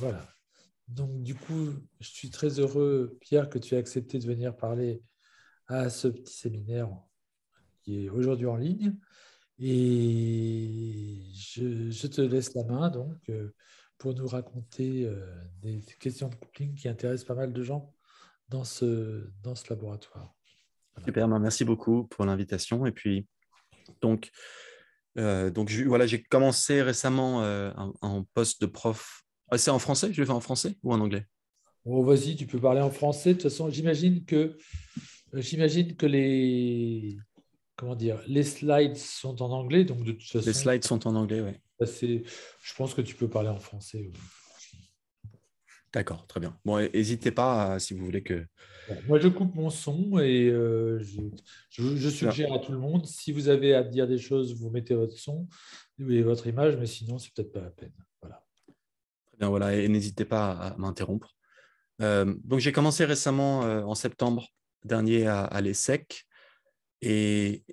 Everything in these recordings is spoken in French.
Voilà. Donc, du coup, je suis très heureux, Pierre, que tu aies accepté de venir parler à ce petit séminaire qui est aujourd'hui en ligne. Et je, te laisse la main, donc, euh, pour nous raconter euh, des questions de coupling qui intéressent pas mal de gens dans ce, dans ce laboratoire. Super, ben, merci beaucoup pour l'invitation. Et puis, donc, euh, donc voilà, j'ai commencé récemment en, en, poste de prof ah, c'est en français Je vais faire en français ou en anglais Bon, oh, vas-y, tu peux parler en français. De toute façon, j'imagine que, euh, j'imagine que les, comment dire, les slides sont en anglais. Donc de les slides sont en anglais, oui. Bah, je pense que tu peux parler en français. D'accord, très bien. Bon, n'hésitez pas euh, si vous voulez que. moi, je coupe mon son et euh, je, suggère à tout le monde, si vous avez à dire des choses, vous mettez votre son et votre image, mais sinon, c'est peut-être pas la peine voilà, et n'hésitez pas à m'interrompre. Euh, donc, j'ai commencé récemment, euh, en septembre dernier, à, à l'ESSEC. Et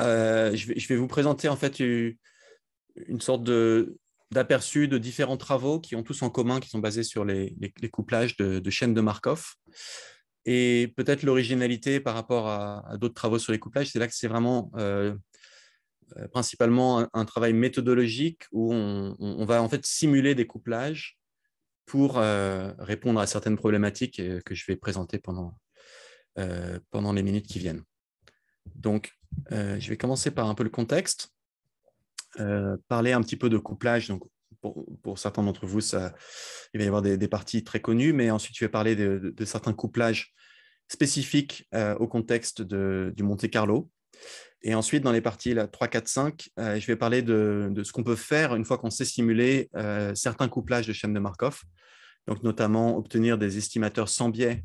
euh, je, vais, vous présenter, en fait, une sorte de, d'aperçu de différents travaux qui ont tous en commun, qui sont basés sur les, couplages de, chaînes de Markov. Et peut-être l'originalité par rapport à, d'autres travaux sur les couplages, c'est là que c'est vraiment euh, principalement un, travail méthodologique où on, va en fait simuler des couplages pour euh, répondre à certaines problématiques euh, que je vais présenter pendant, pendant les minutes qui viennent. Donc, je vais commencer par un peu le contexte, parler un petit peu de couplage, donc pour, certains d'entre vous, ça, il va y avoir des, parties très connues, mais ensuite je vais parler de, certains couplages spécifiques au contexte du Monte Carlo. Et ensuite, dans les parties 3, 4, 5, je vais parler de, ce qu'on peut faire une fois qu'on sait simuler euh, certains couplages de chaînes de Markov. Donc, notamment obtenir des estimateurs sans biais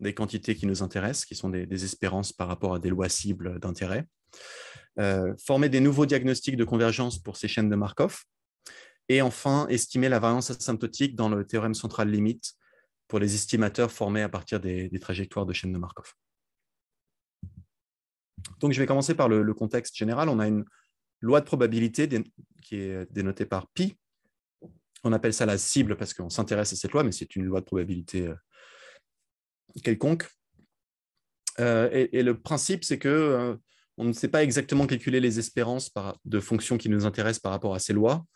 des quantités qui nous intéressent, qui sont des, espérances par rapport à des lois cibles d'intérêt. Euh, former des nouveaux diagnostics de convergence pour ces chaînes de Markov. Et enfin, estimer la variance asymptotique dans le théorème central limite pour les estimateurs formés à partir des trajectoires de chaînes de Markov. Donc, je vais commencer par le, contexte général. On a une loi de probabilité qui est dénotée par pi. On appelle ça la cible parce qu'on s'intéresse à cette loi, mais c'est une loi de probabilité euh, quelconque. Euh, et, le principe, c'est que euh, on ne sait pas exactement calculer les espérances de fonctions qui nous intéressent par rapport à ces lois,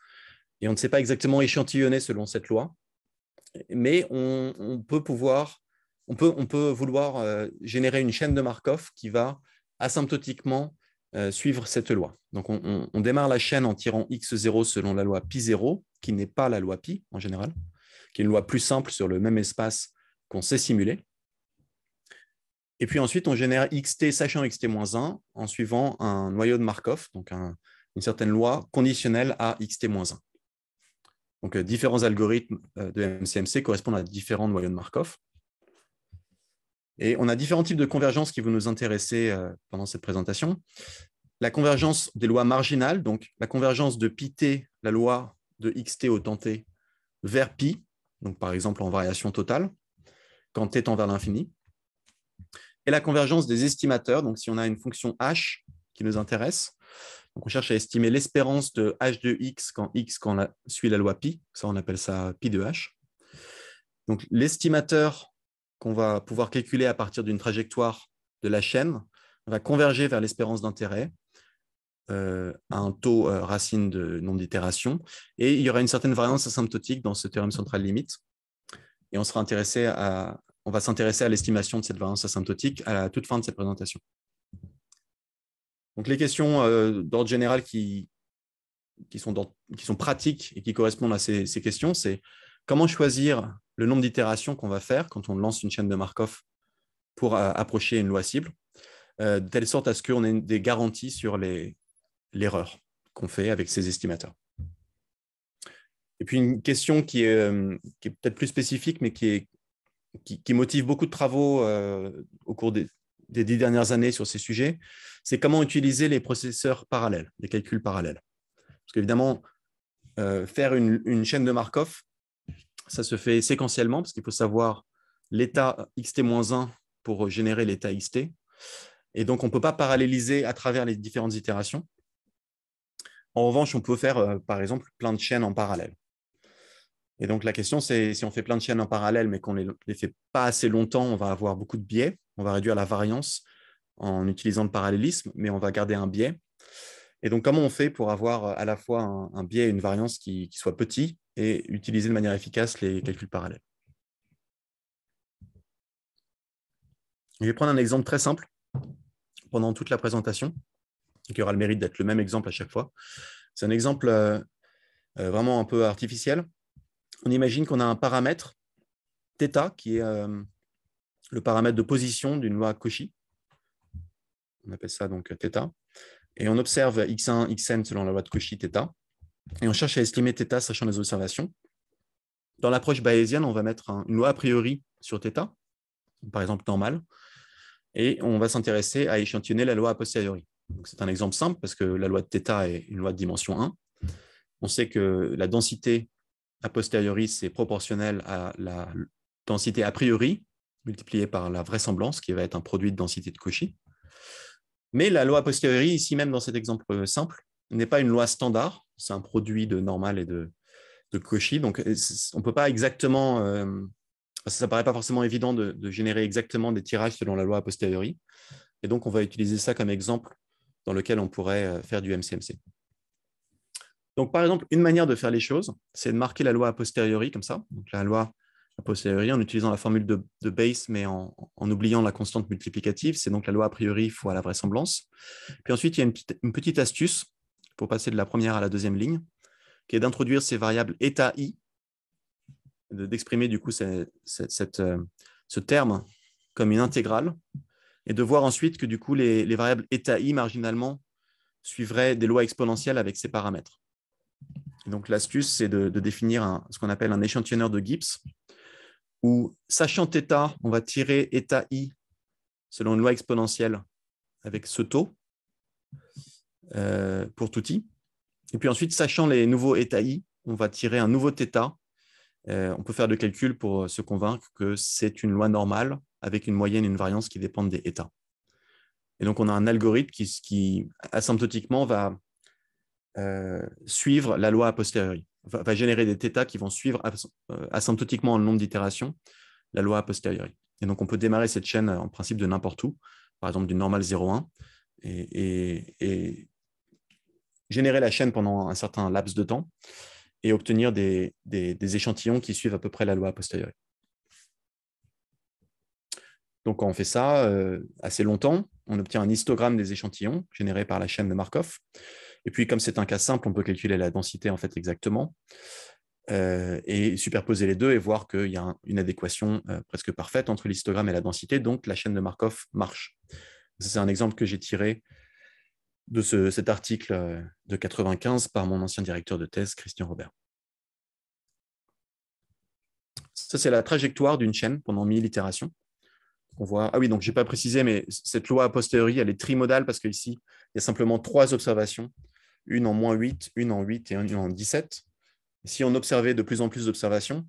et on ne sait pas exactement échantillonner selon cette loi, mais on, peut pouvoir, on peut, on peut vouloir générer une chaîne de Markov qui va asymptotiquement euh, suivre cette loi. Donc on, démarre la chaîne en tirant x0 selon la loi pi0, qui n'est pas la loi pi en général, qui est une loi plus simple sur le même espace qu'on sait simuler. Et puis ensuite, on génère xt sachant xt-1 en suivant un noyau de Markov, donc une certaine loi conditionnelle à xt-1. Donc euh, différents algorithmes euh, de MCMC correspondent à différents noyaux de Markov. Et on a différents types de convergences qui vont nous intéresser euh, pendant cette présentation. La convergence des lois marginales, donc la convergence de pi t, la loi de xt au temps t, vers pi, donc par exemple en variation totale, quand t tend vers l'infini. Et la convergence des estimateurs, donc si on a une fonction h qui nous intéresse, on cherche à estimer l'espérance de h de x quand x suit la loi pi, ça on appelle ça pi de h. Donc l'estimateur qu'on va pouvoir calculer à partir d'une trajectoire de la chaîne va converger vers l'espérance d'intérêt euh, à un taux euh, racine de nombre d'itérations. Et il y aura une certaine variance asymptotique dans ce théorème central limite. Et on, sera intéressé à, on va s'intéresser à l'estimation de cette variance asymptotique à la toute fin de cette présentation. Donc les questions euh, d'ordre général qui, sont qui sont pratiques et qui correspondent à ces questions, c'est Comment choisir le nombre d'itérations qu'on va faire quand on lance une chaîne de Markov pour euh, approcher une loi cible, euh, de telle sorte à ce qu'on ait des garanties sur l'erreur qu'on fait avec ces estimateurs. Et puis une question qui est, euh, peut-être plus spécifique, mais qui, motive beaucoup de travaux au cours des, dix dernières années sur ces sujets, c'est comment utiliser les processeurs parallèles, les calculs parallèles. Parce qu'évidemment, faire une, chaîne de Markov, ça se fait séquentiellement parce qu'il faut savoir l'état xt-1 pour générer l'état xt. Et donc, on ne peut pas paralléliser à travers les différentes itérations. En revanche, on peut faire, euh, par exemple, plein de chaînes en parallèle. Et donc, la question, c'est si on fait plein de chaînes en parallèle, mais qu'on ne les fait pas assez longtemps, on va avoir beaucoup de biais. On va réduire la variance en utilisant le parallélisme, mais on va garder un biais. Et donc, comment on fait pour avoir à la fois un, biais et une variance qui, qui soit petit, et utiliser de manière efficace les calculs parallèles. Je vais prendre un exemple très simple pendant toute la présentation, qui aura le mérite d'être le même exemple à chaque fois. C'est un exemple euh, euh, vraiment un peu artificiel. On imagine qu'on a un paramètre θ qui est euh, le paramètre de position d'une loi Cauchy. On appelle ça donc θ. Et on observe x1, xn selon la loi de Cauchy θ. Et on cherche à estimer θ sachant les observations. Dans l'approche bayésienne, on va mettre une loi a priori sur θ, par exemple normale, et on va s'intéresser à échantillonner la loi a posteriori. C'est un exemple simple parce que la loi de θ est une loi de dimension 1. On sait que la densité a posteriori, c'est proportionnel à la densité a priori, multipliée par la vraisemblance, qui va être un produit de densité de Cauchy. Mais la loi a posteriori, ici même dans cet exemple simple, n'est pas une loi standard, c'est un produit de normal et de, de Cauchy. Donc, euh, on peut pas exactement, euh, ça ne paraît pas forcément évident de, générer exactement des tirages selon la loi a posteriori. Et donc, on va utiliser ça comme exemple dans lequel on pourrait euh, faire du MCMC. Donc, par exemple, une manière de faire les choses, c'est de marquer la loi a posteriori comme ça. Donc, la loi a posteriori en utilisant la formule de, base, mais en, oubliant la constante multiplicative. C'est donc la loi a priori fois la vraisemblance. Puis ensuite, il y a une petite astuce pour passer de la première à la deuxième ligne, qui est d'introduire ces variables état i, d'exprimer du coup cette, euh, ce terme comme une intégrale, et de voir ensuite que du coup les, variables état i marginalement suivraient des lois exponentielles avec ces paramètres. donc l'astuce, c'est de, définir ce qu'on appelle un échantillonneur de Gibbs, où sachant état, on va tirer état i selon une loi exponentielle avec ce taux. Euh, pour tout i, Et puis ensuite, sachant les nouveaux états I, on va tirer un nouveau θ. Euh, on peut faire des calculs pour euh, se convaincre que c'est une loi normale avec une moyenne et une variance qui dépendent des états. Et donc, on a un algorithme qui, asymptotiquement, va suivre la loi a posteriori, va, générer des θ qui vont suivre asymptotiquement en nombre d'itérations, la loi a posteriori. Et donc, on peut démarrer cette chaîne en principe de n'importe où, par exemple du normal 0,1, et, et générer la chaîne pendant un certain laps de temps et obtenir des, échantillons qui suivent à peu près la loi a posteriori. Donc, quand on fait ça euh, assez longtemps, on obtient un histogramme des échantillons générés par la chaîne de Markov. Et puis, comme c'est un cas simple, on peut calculer la densité en fait exactement euh, et superposer les deux et voir qu'il y a une adéquation euh, presque parfaite entre l'histogramme et la densité. Donc, la chaîne de Markov marche. C'est un exemple que j'ai tiré de cet article euh, de 1995 par mon ancien directeur de thèse, Christian Robert. Ça, c'est la trajectoire d'une chaîne pendant 1000 itérations. On voit... Ah oui, donc je n'ai pas précisé, mais cette loi a posteriori, elle est trimodale parce qu'ici, il y a simplement trois observations, une en moins 8, une en 8 et une en 17. Si on observait de plus en plus d'observations,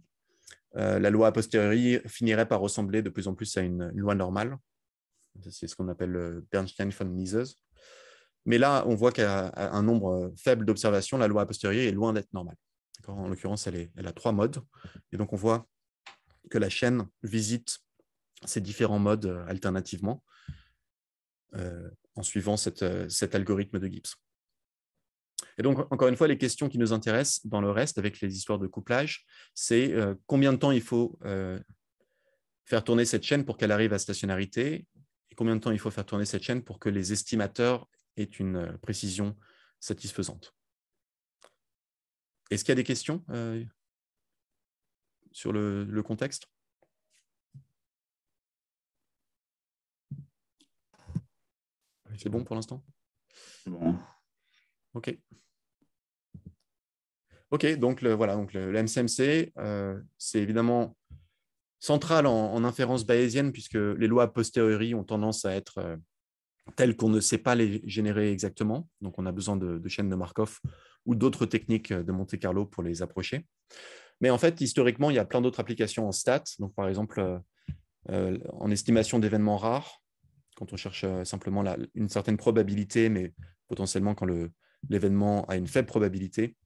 euh, la loi a posteriori finirait par ressembler de plus en plus à une, loi normale. C'est ce qu'on appelle euh, Bernstein von Mises. Mais là, on voit qu'à euh, un nombre euh, faible d'observations, la loi a posteriori est loin d'être normale. En l'occurrence, elle, a trois modes. Et donc, on voit que la chaîne visite ces différents modes euh, alternativement en suivant cet algorithme de Gibbs. Et donc, encore une fois, les questions qui nous intéressent dans le reste, avec les histoires de couplage, c'est combien de temps il faut faire tourner cette chaîne pour qu'elle arrive à stationnarité et combien de temps il faut faire tourner cette chaîne pour que les estimateurs est une euh, précision satisfaisante. Est-ce qu'il y a des questions euh, sur le, contexte C'est bon pour l'instant bon. OK. OK, donc voilà, donc le, euh, c'est évidemment central en, en, inférence bayésienne, puisque les lois a posteriori ont tendance à être telles qu'on ne sait pas les générer exactement. Donc, on a besoin de, chaînes de Markov ou d'autres techniques euh, de Monte Carlo pour les approcher. Mais en fait, historiquement, il y a plein d'autres applications en stats. Donc, par exemple, euh, euh, en estimation d'événements rares, quand on cherche simplement une certaine probabilité, mais potentiellement quand l'événement a une faible probabilité,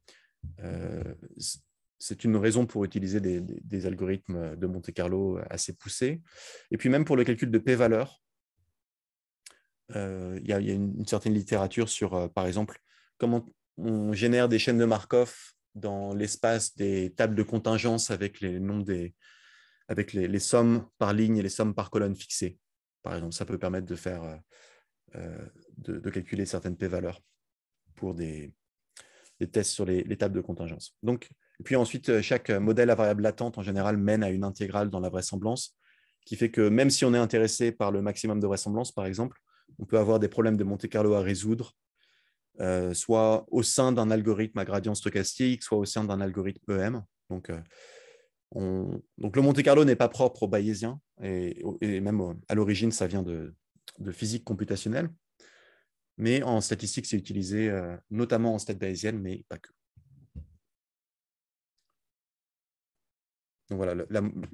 c'est une raison pour utiliser des, algorithmes de Monte Carlo assez poussés. Et puis même pour le calcul de p-valeur, euh, il y, a une, certaine littérature sur, euh, par exemple, comment on génère des chaînes de Markov dans l'espace des tables de contingence avec les noms des, avec les, sommes par ligne et les sommes par colonne fixées. Par exemple, ça peut permettre de faire euh, de, calculer certaines p-valeurs pour des, tests sur les, tables de contingence. Donc, et puis ensuite, chaque modèle à variable latente en général mène à une intégrale dans la vraisemblance, qui fait que même si on est intéressé par le maximum de vraisemblance, par exemple, on peut avoir des problèmes de Monte Carlo à résoudre, euh, soit au sein d'un algorithme à gradient stochastique, soit au sein d'un algorithme EM. Donc, euh, Donc le Monte Carlo n'est pas propre aux bayésien et, même à l'origine, ça vient de, physique computationnelle. Mais en statistique, c'est utilisé euh, notamment en stade bayésienne, mais pas que. voilà,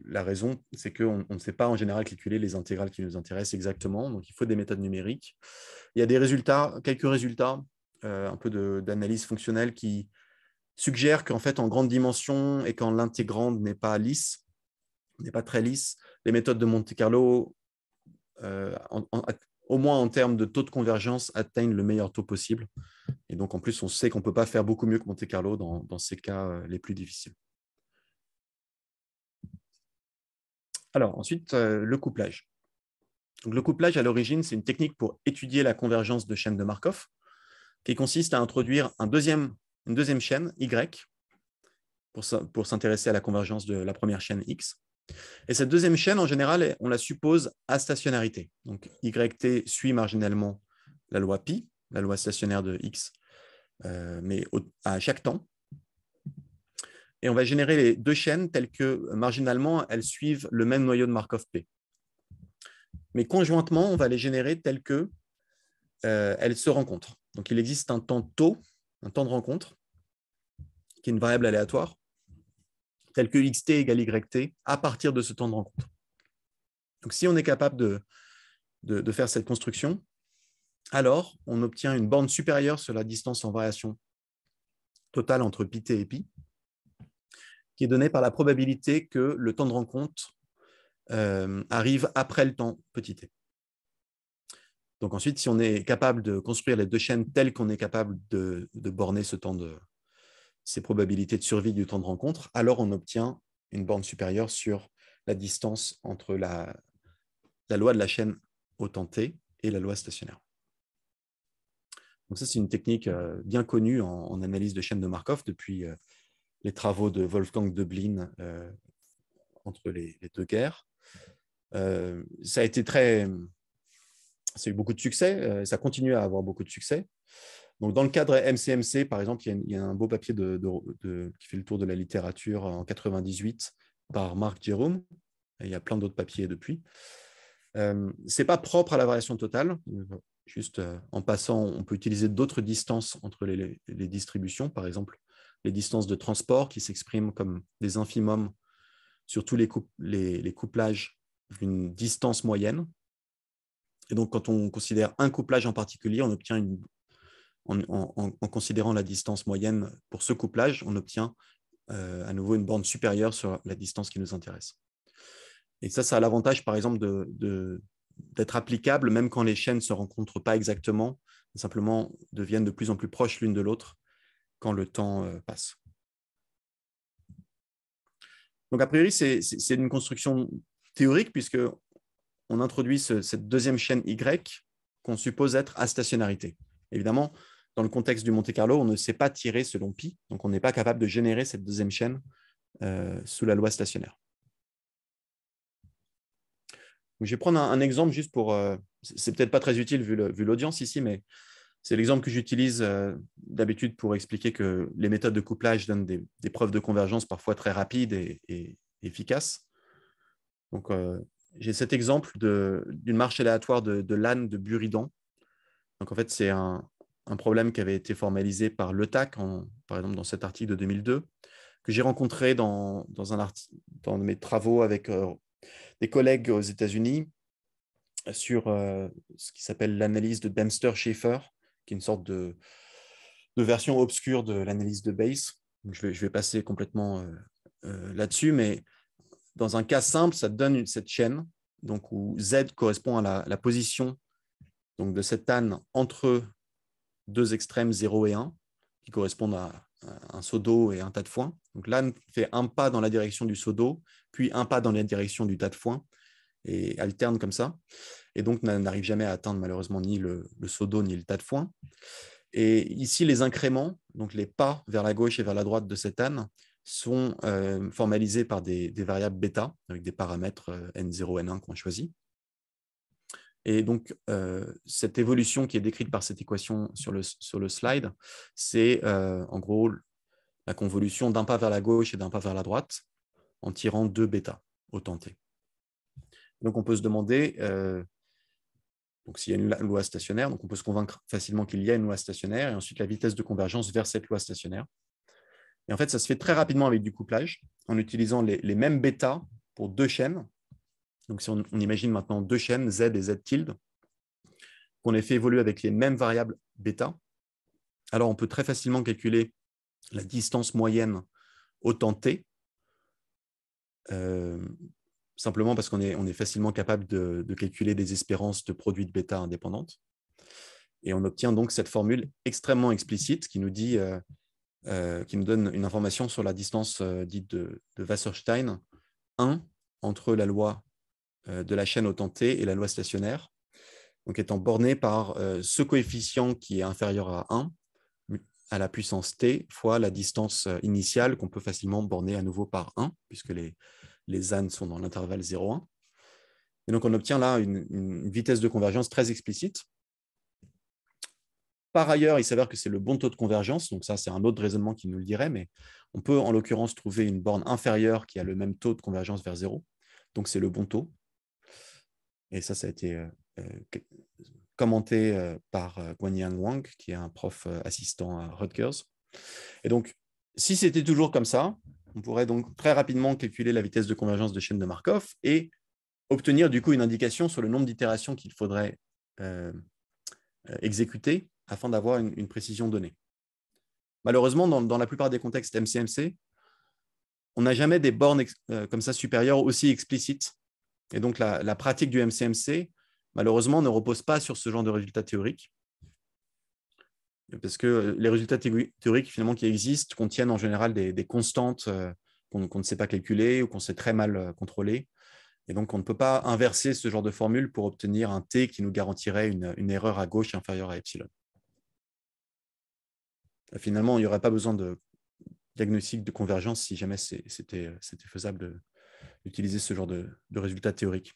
la, raison, c'est qu'on ne sait pas en général calculer les intégrales qui nous intéressent exactement. Donc il faut des méthodes numériques. Il y a des résultats, quelques résultats, euh, un peu d'analyse fonctionnelle qui suggèrent qu'en fait, en grande dimension et quand l'intégrante n'est pas lisse, n'est pas très lisse, les méthodes de Monte Carlo, euh, au moins en termes de taux de convergence, atteignent le meilleur taux possible. Et donc en plus, on sait qu'on ne peut pas faire beaucoup mieux que Monte Carlo dans ces cas euh, les plus difficiles. Alors ensuite, euh, le couplage. le couplage, à l'origine, c'est une technique pour étudier la convergence de chaînes de Markov, qui consiste à introduire un deuxième, une deuxième chaîne, Y, pour, s'intéresser à la convergence de la première chaîne, X. Et cette deuxième chaîne, en général, on la suppose à stationnarité. Donc, YT suit marginalement la loi pi, la loi stationnaire de X, euh, mais à chaque temps et on va générer les deux chaînes telles que euh, marginalement, elles suivent le même noyau de Markov P. Mais conjointement, on va les générer telles que euh, elles se rencontrent. Donc il existe un temps taux, un temps de rencontre, qui est une variable aléatoire, telle que xt égale yt, à partir de ce temps de rencontre. Donc si on est capable de, de faire cette construction, alors on obtient une borne supérieure sur la distance en variation totale entre pi t et pi, qui est donnée par la probabilité que le temps de rencontre euh, arrive après le temps petit t. Donc ensuite, si on est capable de construire les deux chaînes telles qu'on est capable de, borner ce temps de ces probabilités de survie du temps de rencontre, alors on obtient une borne supérieure sur la distance entre la, loi de la chaîne au temps t et la loi stationnaire. Donc ça, c'est une technique euh, bien connue en, en, analyse de chaînes de Markov depuis euh, les travaux de Wolfgang Deblin euh, entre les, deux guerres. Euh, ça a été très, ça a eu beaucoup de succès, euh, ça continue à avoir beaucoup de succès. Donc, dans le cadre MCMC, par exemple, il y a, un beau papier qui fait le tour de la littérature en 98 par Marc Jérôme. il y a plein d'autres papiers depuis. c'est pas propre à la variation totale. Juste en passant, on peut utiliser d'autres distances entre les, distributions. Par exemple, les distances de transport qui s'expriment comme des infimums sur tous les, couplages d'une distance moyenne. Et donc, quand on considère un couplage en particulier, on obtient une, en, considérant la distance moyenne pour ce couplage, on obtient euh, à nouveau une borne supérieure sur la distance qui nous intéresse. Et ça, ça a l'avantage, par exemple, d'être de, applicable même quand les chaînes ne se rencontrent pas exactement, simplement deviennent de plus en plus proches l'une de l'autre quand le temps euh, passe. Donc, a priori, c'est une construction théorique, puisque on introduit cette deuxième chaîne Y qu'on suppose être à stationnarité. Évidemment, dans le contexte du Monte Carlo, on ne sait pas tirer selon pi, donc on n'est pas capable de générer cette deuxième chaîne euh, sous la loi stationnaire. je vais prendre un, exemple juste pour... Euh, c'est peut-être pas très utile vu l'audience ici, mais c'est l'exemple que j'utilise euh, d'habitude pour expliquer que les méthodes de couplage donnent des, preuves de convergence parfois très rapides et, efficaces. Donc, euh, j'ai cet exemple d'une marche aléatoire de, l'âne de Buridan. Donc, en fait, c'est un, problème qui avait été formalisé par l'ETAC, par exemple, dans cet article de 2002, que j'ai rencontré dans, un mes travaux avec euh, des collègues aux États-Unis sur ce qui s'appelle l'analyse de dempster shafer une sorte de, version obscure de l'analyse de base. Je vais, passer complètement euh, euh, là-dessus, mais dans un cas simple, ça donne cette chaîne donc où Z correspond à la, position donc de cette âne entre deux extrêmes 0 et 1, qui correspondent à, un seau d'eau et un tas de foin. Donc l'âne fait un pas dans la direction du seau d'eau, puis un pas dans la direction du tas de foin, et alterne comme ça. Et donc n'arrive jamais à atteindre malheureusement ni le, le ni le tas de foin. Et ici, les incréments, donc les pas vers la gauche et vers la droite de cette âne, sont euh, formalisés par des, variables bêta, avec des paramètres N0, euh, N1 qu'on choisit. Et donc, euh, cette évolution qui est décrite par cette équation sur le, le slide, c'est en gros la convolution d'un pas vers la gauche et d'un pas vers la droite en tirant deux bêta au temps t. Donc on peut se demander, euh, donc s'il y a une loi stationnaire, donc on peut se convaincre facilement qu'il y a une loi stationnaire, et ensuite la vitesse de convergence vers cette loi stationnaire. Et en fait, ça se fait très rapidement avec du couplage, en utilisant les, mêmes bêta pour deux chaînes. Donc si on, imagine maintenant deux chaînes, Z et Z tilde, qu'on ait fait évoluer avec les mêmes variables bêta, alors on peut très facilement calculer la distance moyenne au temps t, euh, simplement parce qu'on est, on est facilement capable de, calculer des espérances de produits de bêta indépendantes. Et on obtient donc cette formule extrêmement explicite qui nous dit, euh, euh, qui nous donne une information sur la distance euh, dite de, Wasserstein 1 entre la loi de la chaîne autant t et la loi stationnaire, donc étant bornée par ce coefficient qui est inférieur à 1 à la puissance t fois la distance initiale qu'on peut facilement borner à nouveau par 1, puisque les, les ânes sont dans l'intervalle 0,1. Et donc, on obtient là une, vitesse de convergence très explicite. Par ailleurs, il s'avère que c'est le bon taux de convergence, donc ça, c'est un autre raisonnement qui nous le dirait, mais on peut en l'occurrence trouver une borne inférieure qui a le même taux de convergence vers 0, donc c'est le bon taux. Et ça, ça a été euh, euh, commenté euh, par Wang, qui est un prof assistant à Rutgers. Et donc, si c'était toujours comme ça, on pourrait donc très rapidement calculer la vitesse de convergence de chaîne de Markov et obtenir du coup une indication sur le nombre d'itérations qu'il faudrait euh, euh, exécuter afin d'avoir une, précision donnée. Malheureusement, dans, la plupart des contextes MCMC, on n'a jamais des bornes euh, comme ça supérieures aussi explicites. Et donc la, la pratique du MCMC, malheureusement, ne repose pas sur ce genre de résultats théoriques parce que euh, les résultats théoriques finalement qui existent contiennent en général des, constantes euh, qu'on ne sait pas calculer ou qu'on sait très mal euh, contrôler. Et donc, on ne peut pas inverser ce genre de formule pour obtenir un t qui nous garantirait une, erreur à gauche inférieure à epsilon. Finalement, il n'y aurait pas besoin de diagnostic de convergence si jamais c'était faisable d'utiliser ce genre de, résultats théoriques.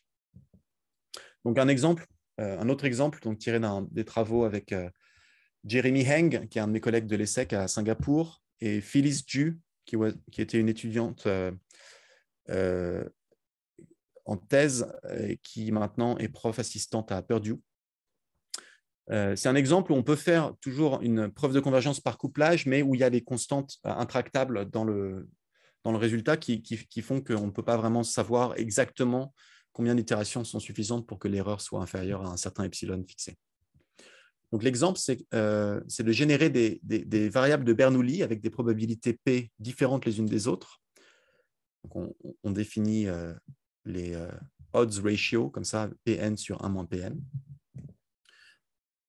Donc, un exemple, un autre exemple tiré des travaux avec Jeremy Heng, qui est un de mes collègues de l'ESSEC à Singapour, et Phyllis Ju, qui, était une étudiante euh, euh, en thèse et qui maintenant est prof assistante à Purdue. Euh, c'est un exemple où on peut faire toujours une preuve de convergence par couplage, mais où il y a des constantes intractables dans le, dans le résultat qui, qui font qu'on ne peut pas vraiment savoir exactement combien d'itérations sont suffisantes pour que l'erreur soit inférieure à un certain epsilon fixé. Donc l'exemple, c'est euh, de générer des, variables de Bernoulli avec des probabilités P différentes les unes des autres. on, définit euh, les euh, odds ratio, comme ça, Pn sur 1 moins Pn.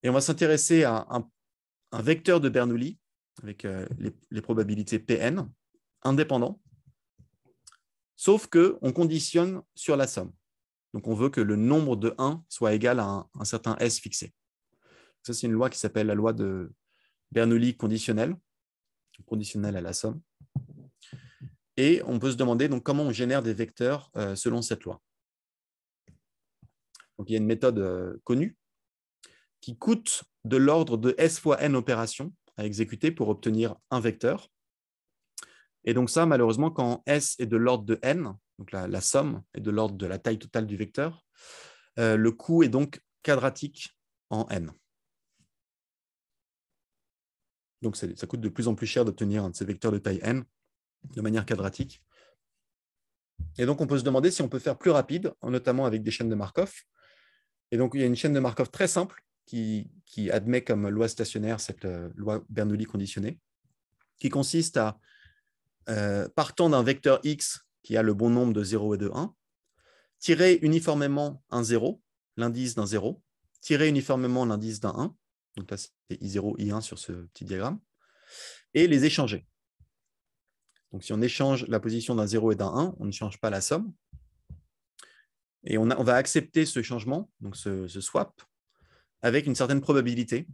Et on va s'intéresser à un, vecteur de Bernoulli avec les, probabilités Pn indépendants, sauf qu'on conditionne sur la somme. Donc on veut que le nombre de 1 soit égal à un certain S fixé. Ça, c'est une loi qui s'appelle la loi de Bernoulli conditionnelle, conditionnelle à la somme. Et on peut se demander donc, comment on génère des vecteurs euh, selon cette loi. il y a une méthode euh, connue qui coûte de l'ordre de S fois N opérations à exécuter pour obtenir un vecteur. Et donc ça, malheureusement, quand S est de l'ordre de N, donc la, somme est de l'ordre de la taille totale du vecteur, euh, le coût est donc quadratique en N. Donc, ça, coûte de plus en plus cher d'obtenir un de ces vecteurs de taille n de manière quadratique. Et donc, on peut se demander si on peut faire plus rapide, notamment avec des chaînes de Markov. Et donc, il y a une chaîne de Markov très simple qui, admet comme loi stationnaire cette euh, loi Bernoulli conditionnée, qui consiste à, euh, partant d'un vecteur x qui a le bon nombre de 0 et de 1, tirer uniformément un 0, l'indice d'un 0, tirer uniformément l'indice d'un 1, donc là, c'est I0, I1 sur ce petit diagramme. Et les échanger. Donc si on échange la position d'un 0 et d'un 1, on ne change pas la somme. Et on, va accepter ce changement, donc ce, swap, avec une certaine probabilité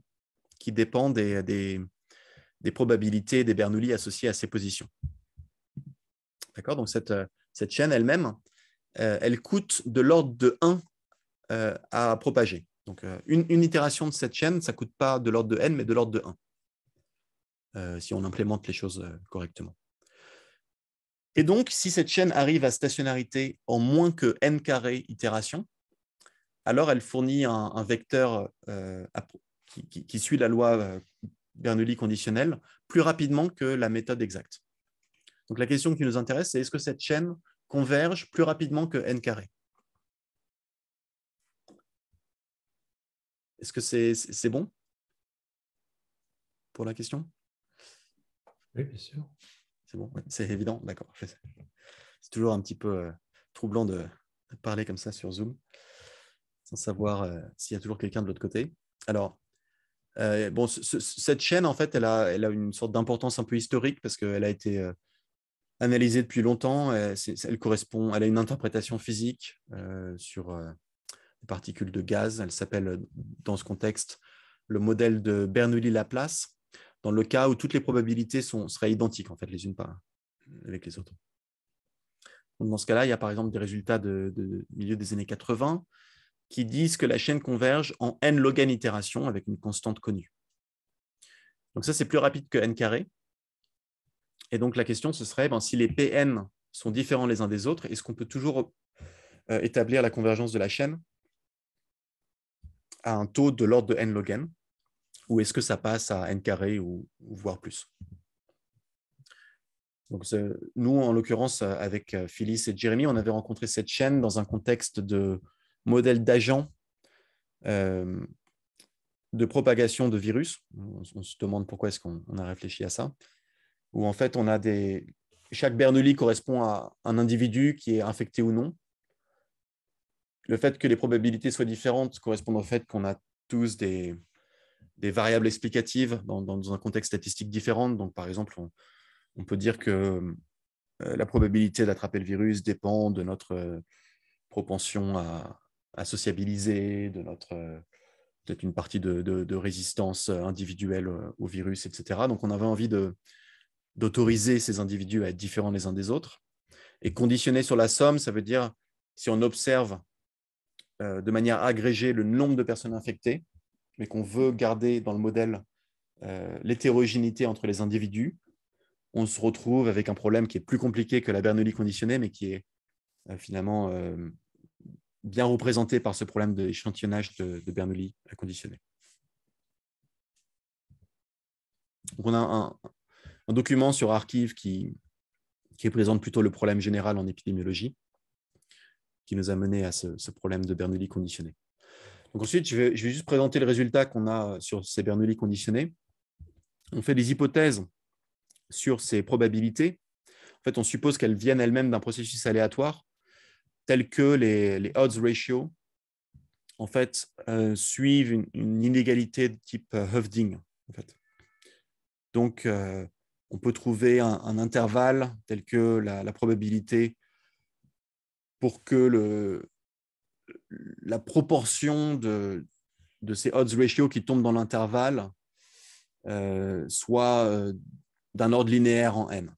qui dépend des, probabilités des Bernoulli associées à ces positions. D'accord Donc cette, chaîne elle-même, euh, elle coûte de l'ordre de 1 euh, à propager. Donc, euh, une, itération de cette chaîne, ça ne coûte pas de l'ordre de n, mais de l'ordre de 1, euh, si on implémente les choses euh, correctement. Et donc, si cette chaîne arrive à stationnarité en moins que n carré itération, alors elle fournit un, vecteur qui, qui, suit la loi Bernoulli conditionnelle plus rapidement que la méthode exacte. Donc la question qui nous intéresse, c'est est-ce que cette chaîne converge plus rapidement que n carré Est-ce que c'est bon pour la question Oui, bien sûr. C'est bon, c'est évident, d'accord. C'est toujours un petit peu euh, troublant de, parler comme ça sur Zoom, sans savoir euh, s'il y a toujours quelqu'un de l'autre côté. Alors, euh, bon, cette chaîne, en fait, elle a, elle a une sorte d'importance un peu historique parce qu'elle a été analysée depuis longtemps. elle correspond, elle a une interprétation physique sur particules de gaz. Elle s'appelle, dans ce contexte, le modèle de Bernoulli-Laplace, dans le cas où toutes les probabilités sont, seraient identiques, en fait, les unes par, avec les autres. dans ce cas-là, il y a par exemple des résultats de, milieu des années 80 qui disent que la chaîne converge en n log n itérations avec une constante connue. Donc ça, c'est plus rapide que n carré. Et donc la question, ce serait ben, si les Pn sont différents les uns des autres, est-ce qu'on peut toujours euh, établir la convergence de la chaîne à un taux de l'ordre de n log n Ou est-ce que ça passe à n carré ou, voire plus nous, en l'occurrence, euh, avec euh, Phyllis et Jérémy, on avait rencontré cette chaîne dans un contexte de modèle d'agent euh, de propagation de virus. On, se demande pourquoi est-ce qu'on a réfléchi à ça. Où en fait, on a des... Chaque Bernoulli correspond à un individu qui est infecté ou non le fait que les probabilités soient différentes correspond au fait qu'on a tous des, variables explicatives dans, un contexte statistique différent. Donc, par exemple, on, peut dire que euh, la probabilité d'attraper le virus dépend de notre euh, propension à, sociabiliser, de notre euh, peut-être une partie de, résistance individuelle au virus, etc. Donc, on avait envie d'autoriser ces individus à être différents les uns des autres. Et conditionner sur la somme, ça veut dire si on observe euh, de manière agrégée le nombre de personnes infectées, mais qu'on veut garder dans le modèle euh, l'hétérogénéité entre les individus, on se retrouve avec un problème qui est plus compliqué que la Bernoulli conditionnée, mais qui est euh, finalement bien représenté par ce problème d'échantillonnage de, Bernoulli conditionné. on a un, document sur Archive qui, qui présente plutôt le problème général en épidémiologie, qui nous a mené à ce, problème de Bernoulli conditionné. Donc ensuite, je vais, juste présenter le résultat qu'on a sur ces Bernoulli conditionnés. On fait des hypothèses sur ces probabilités. En fait, on suppose qu'elles viennent elles-mêmes d'un processus aléatoire, tel que les, odds ratio, en fait, euh, suivent une, inégalité de type Hofding. Euh, fait. Donc, euh, on peut trouver un, intervalle tel que la, la probabilité pour que le, la proportion de, ces odds ratio qui tombent dans l'intervalle euh, soit euh, d'un ordre linéaire en n.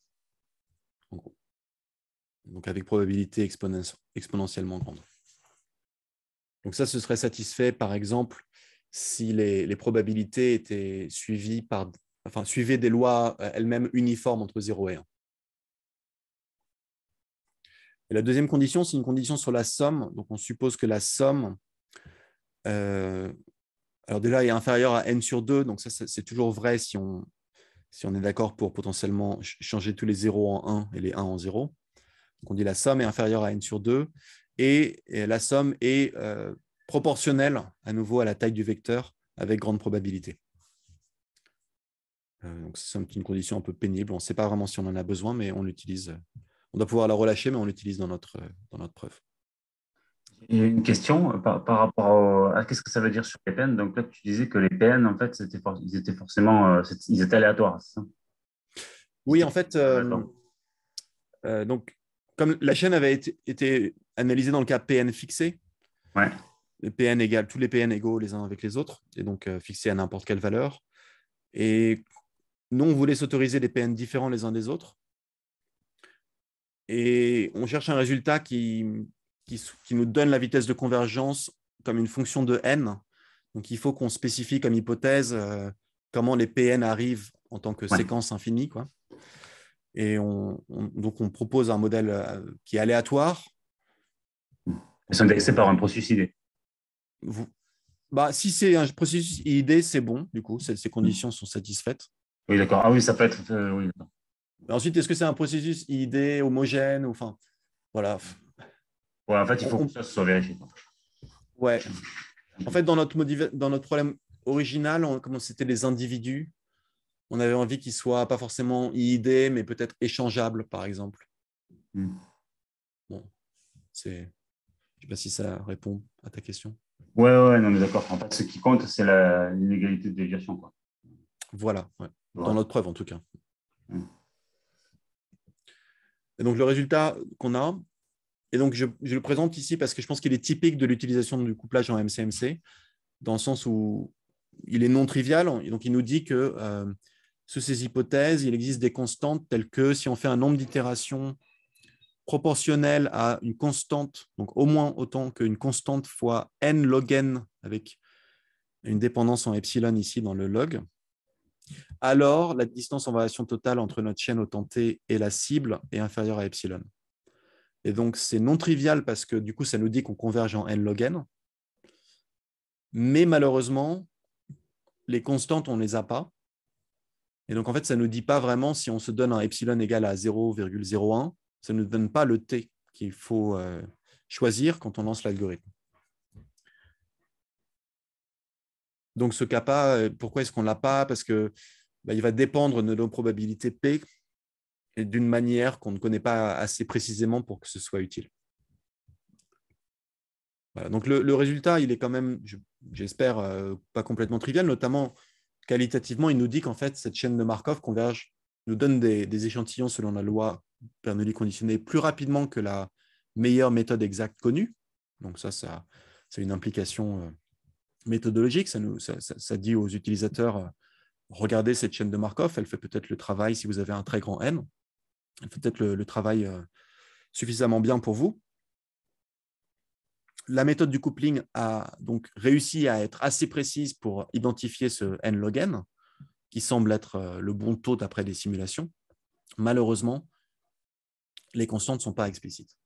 Donc avec probabilité exponentiellement grande. Donc ça, ce serait satisfait, par exemple, si les, probabilités étaient suivies par, enfin, suivaient des lois euh, elles-mêmes uniformes entre 0 et 1 la deuxième condition, c'est une condition sur la somme. Donc, on suppose que la somme, euh, alors déjà, est inférieure à n sur 2. Donc, ça, c'est toujours vrai si on, si on est d'accord pour potentiellement changer tous les 0 en 1 et les 1 en 0. Donc, on dit la somme est inférieure à n sur 2. Et, la somme est euh, proportionnelle, à nouveau, à la taille du vecteur avec grande probabilité. Euh, donc, c'est une condition un peu pénible. On ne sait pas vraiment si on en a besoin, mais on l'utilise on doit pouvoir la relâcher, mais on l'utilise dans notre, euh, dans notre preuve. Il une question euh, par, rapport à qu'est-ce que ça veut dire sur les PN. Donc là, tu disais que les PN, en fait, ils étaient forcément, euh, ils étaient aléatoires. oui, en fait, donc comme la chaîne avait été, analysée dans le cas PN fixé, PN tous les PN égaux les uns avec les autres, et donc fixés à n'importe quelle valeur. Et nous, on voulait s'autoriser des PN différents les uns des autres et on cherche un résultat qui, qui, nous donne la vitesse de convergence comme une fonction de n. Donc il faut qu'on spécifie comme hypothèse euh, comment les pn arrivent en tant que séquence infinie. Quoi. Et on, donc on propose un modèle euh, qui est aléatoire. C'est par un processus idée. Bah, si c'est un processus idée, c'est bon, du coup, ces, conditions sont satisfaites. Oui, d'accord. Ah oui, ça peut être. Euh, oui, Ensuite, est-ce que c'est un processus idée homogène enfin, voilà. Ouais, en fait, il faut que ça soit vérifié. Ouais. En fait, dans notre, problème original, comment c'était les individus, on avait envie qu'ils soient pas forcément IID, mais peut-être échangeables, par exemple. Je hmm. Bon, c'est. sais pas si ça répond à ta question. Ouais, ouais, non, mais d'accord. En fait, ce qui compte, c'est l'inégalité de déviation. Voilà, dans notre preuve en tout cas. Hmm. Et donc, le résultat qu'on a, et donc je, le présente ici parce que je pense qu'il est typique de l'utilisation du couplage en MCMC, dans le sens où il est non trivial. Et donc, il nous dit que euh, sous ces hypothèses, il existe des constantes telles que si on fait un nombre d'itérations proportionnel à une constante, donc au moins autant qu'une constante fois n log n avec une dépendance en epsilon ici dans le log, alors la distance en variation totale entre notre chaîne au T et la cible est inférieure à epsilon. Et donc, c'est non trivial parce que du coup, ça nous dit qu'on converge en n log n. Mais malheureusement, les constantes, on ne les a pas. Et donc, en fait, ça ne nous dit pas vraiment si on se donne un epsilon égal à 0,01, ça ne nous donne pas le t qu'il faut euh, choisir quand on lance l'algorithme. Donc ce kappa, euh, pourquoi est-ce qu'on ne l'a pas Parce que bah, il va dépendre de nos probabilités P et d'une manière qu'on ne connaît pas assez précisément pour que ce soit utile. donc le, résultat, il est quand même, j'espère, euh, pas complètement trivial, notamment qualitativement, il nous dit qu'en fait, cette chaîne de Markov converge, nous donne des, échantillons selon la loi Bernoulli conditionnée plus rapidement que la meilleure méthode exacte connue. Donc ça, ça c'est une implication euh, méthodologique. Ça, nous, ça, dit aux utilisateurs, euh, regardez cette chaîne de Markov, elle fait peut-être le travail si vous avez un très grand N, elle fait peut-être le, le, travail euh, suffisamment bien pour vous. La méthode du coupling a donc réussi à être assez précise pour identifier ce N log N, qui semble être euh, le bon taux d'après des simulations. Malheureusement, les constantes ne sont pas explicites.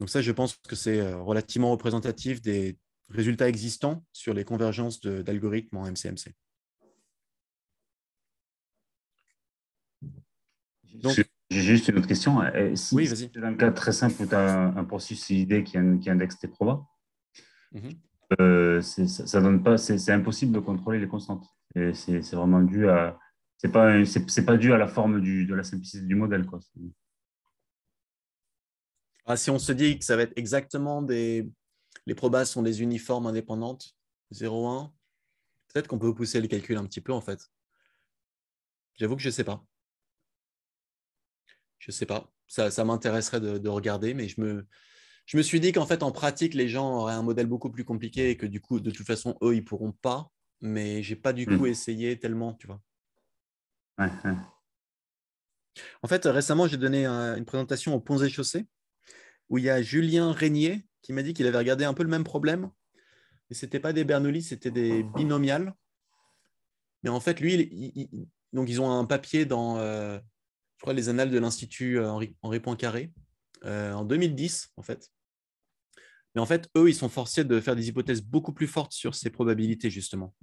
Donc ça, je pense que c'est relativement représentatif des résultats existants sur les convergences d'algorithmes en MCMC. Donc, j'ai juste une autre question. Euh, si oui, vas-y. C'est un cas très simple où tu as un, processus ID qui, qui, indexe tes probas, mhm. euh, ça, pas, c'est impossible de contrôler les constantes. C'est vraiment dû à. C'est pas, c'est pas dû à la forme du, de la simplicité du modèle. Quoi. Ah, si on se dit que ça va être exactement des, les probas sont des uniformes indépendantes, 0,1. Peut-être qu'on peut pousser le calcul un petit peu, en fait. J'avoue que je ne sais pas. Je ne sais pas. Ça, ça m'intéresserait de, regarder, mais je me, je me suis dit qu'en fait, en pratique, les gens auraient un modèle beaucoup plus compliqué et que du coup, de toute façon, eux, ils ne pourront pas. Mais j'ai pas du hmm. coup essayé tellement, tu vois. En fait, récemment, j'ai donné une présentation au Ponts et Chaussées où il y a Julien Régnier qui m'a dit qu'il avait regardé un peu le même problème. Mais ce n'était pas des Bernoulli, c'était des binomiales. Mais en fait, lui, donc ils ont un papier dans, euh, les annales de l'Institut euh, Henri, Poincaré, euh, en 2010, en fait. Mais en fait, eux, ils sont forcés de faire des hypothèses beaucoup plus fortes sur ces probabilités, justement.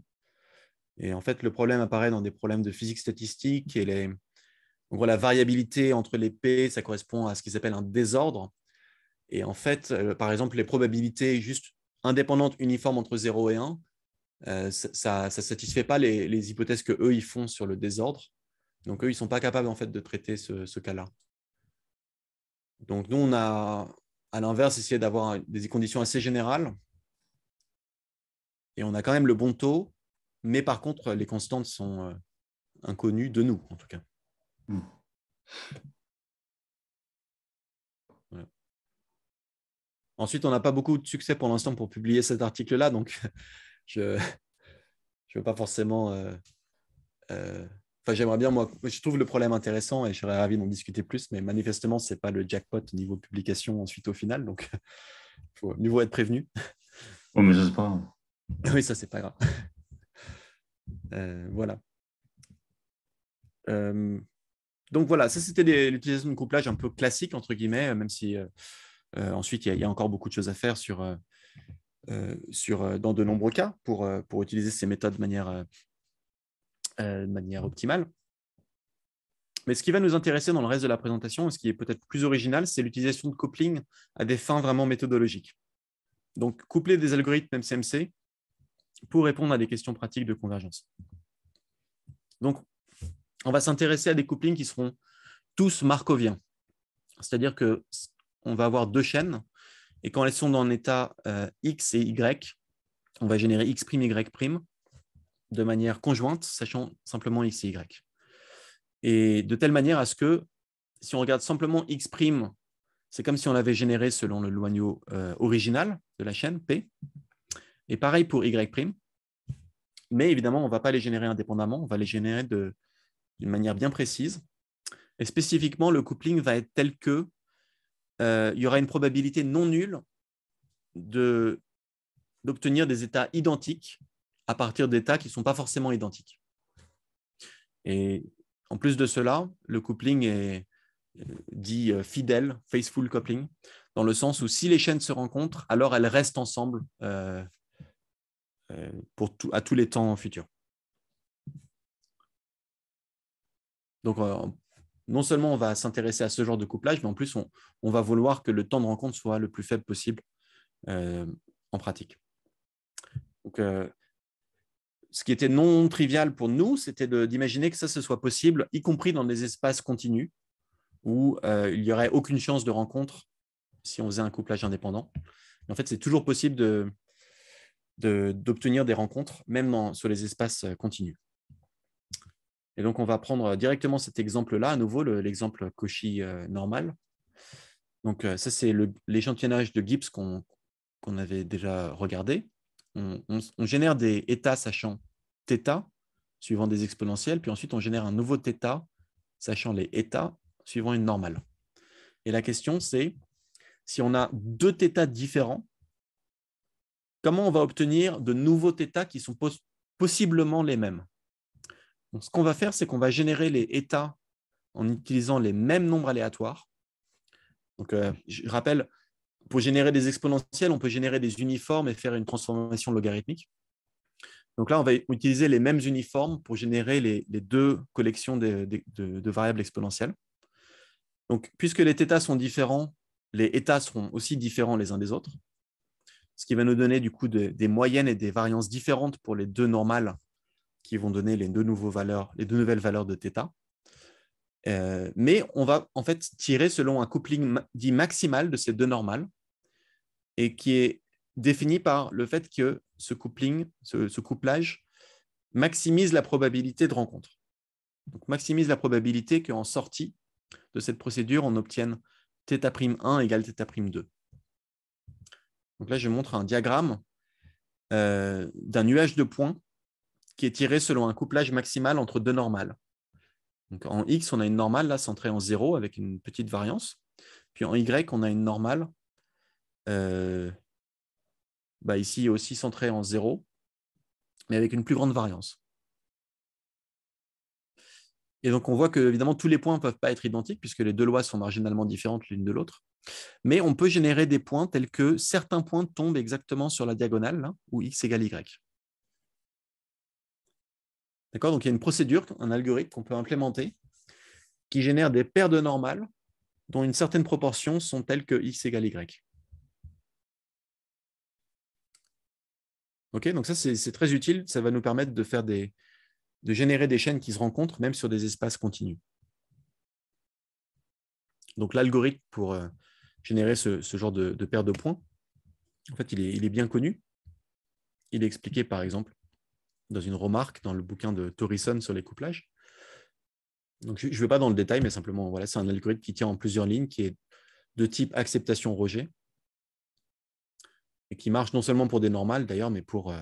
Et en fait, le problème apparaît dans des problèmes de physique statistique et les... la variabilité entre les P, ça correspond à ce qu'ils appellent un désordre. Et en fait, euh, par exemple, les probabilités juste indépendantes, uniformes entre 0 et 1, euh, ça ne satisfait pas les, hypothèses qu'eux, ils font sur le désordre. Donc eux, ils ne sont pas capables en fait de traiter ce, cas-là. Donc nous, on a à l'inverse essayé d'avoir des conditions assez générales. Et on a quand même le bon taux, mais par contre, les constantes sont euh, inconnues de nous, en tout cas. Hmm. Ensuite, on n'a pas beaucoup de succès pour l'instant pour publier cet article-là, donc je ne veux pas forcément... Euh, euh, enfin, j'aimerais bien, moi, je trouve le problème intéressant et je serais ravi d'en discuter plus, mais manifestement, ce n'est pas le jackpot niveau publication ensuite au final, donc il faut être prévenu. Oh, mais ça, c'est pas Oui, ça, c'est pas grave. Euh, voilà. donc voilà, ça c'était l'utilisation de couplage un peu classique, entre guillemets, même si euh, ensuite, il y, a, encore beaucoup de choses à faire sur, euh, euh, sur, dans de nombreux cas pour, pour utiliser ces méthodes de manière, manière optimale. Mais ce qui va nous intéresser dans le reste de la présentation, ce qui est peut-être plus original, c'est l'utilisation de coupling à des fins vraiment méthodologiques. Donc, coupler des algorithmes MCMC pour répondre à des questions pratiques de convergence. Donc, on va s'intéresser à des couplings qui seront tous markoviens. C'est-à-dire que on va avoir deux chaînes. Et quand elles sont dans l'état état euh, X et Y, on va générer X', Y' de manière conjointe, sachant simplement X et Y. Et de telle manière à ce que, si on regarde simplement X', c'est comme si on l'avait généré selon le loignot euh, original de la chaîne P. Et pareil pour Y'. Mais évidemment, on ne va pas les générer indépendamment, on va les générer d'une manière bien précise. Et spécifiquement, le coupling va être tel que euh, il y aura une probabilité non nulle d'obtenir des états identiques à partir d'états qui ne sont pas forcément identiques. Et en plus de cela, le coupling est euh, dit euh, fidèle, faithful coupling, dans le sens où si les chaînes se rencontrent, alors elles restent ensemble pour tout, à tous les temps futurs. Donc, non seulement on va s'intéresser à ce genre de couplage, mais en plus, on, va vouloir que le temps de rencontre soit le plus faible possible euh, en pratique. Donc, euh, ce qui était non trivial pour nous, c'était d'imaginer que ça, ce soit possible, y compris dans des espaces continus où euh, il n'y aurait aucune chance de rencontre si on faisait un couplage indépendant. en fait, c'est toujours possible d'obtenir des rencontres, même sur les espaces continus. Et donc, on va prendre directement cet exemple-là, à nouveau l'exemple Cauchy euh, normal. Donc, euh, ça, c'est l'échantillonnage de Gibbs qu'on avait déjà regardé. On, génère des états sachant θ suivant des exponentielles, puis ensuite on génère un nouveau θ sachant les états suivant une normale. Et la question, c'est si on a deux θ différents, comment on va obtenir de nouveaux θ qui sont possiblement les mêmes ce qu'on va faire, c'est qu'on va générer les états en utilisant les mêmes nombres aléatoires. Donc, euh, je rappelle, pour générer des exponentielles, on peut générer des uniformes et faire une transformation logarithmique. Donc là, on va utiliser les mêmes uniformes pour générer les, deux collections de, variables exponentielles. Donc, puisque les θ sont différents, les états seront aussi différents les uns des autres, ce qui va nous donner du coup des moyennes et des variances différentes pour les deux normales qui vont donner les deux, nouvelles valeurs de θ. Euh, mais on va en fait tirer selon un coupling dit maximal de ces deux normales et qui est défini par le fait que ce couplage maximise la probabilité de rencontre. Donc maximise la probabilité qu'en sortie de cette procédure, on obtienne θ'1 égale θ'2. Donc là, je montre un diagramme euh, d'un nuage de points qui est tiré selon un couplage maximal entre deux normales. en X, on a une normale là centrée en 0 avec une petite variance. Puis en Y, on a une normale euh, bah ici aussi centrée en 0, mais avec une plus grande variance. Et donc on voit que évidemment tous les points ne peuvent pas être identiques puisque les deux lois sont marginalement différentes l'une de l'autre. Mais on peut générer des points tels que certains points tombent exactement sur la diagonale hein, où x égale y. Donc il y a une procédure, un algorithme qu'on peut implémenter qui génère des paires de normales dont une certaine proportion sont telles que x égale y. donc ça, c'est très utile. Ça va nous permettre de, faire des, de générer des chaînes qui se rencontrent, même sur des espaces continus. Donc l'algorithme pour euh, générer ce, genre de, de paire de points, en fait, il est bien connu. Il est expliqué, par exemple, dans une remarque dans le bouquin de Torrison sur les couplages. Donc, je ne vais pas dans le détail, mais simplement, voilà, c'est un algorithme qui tient en plusieurs lignes, qui est de type acceptation-rejet, et qui marche non seulement pour des normales, d'ailleurs, mais pour euh,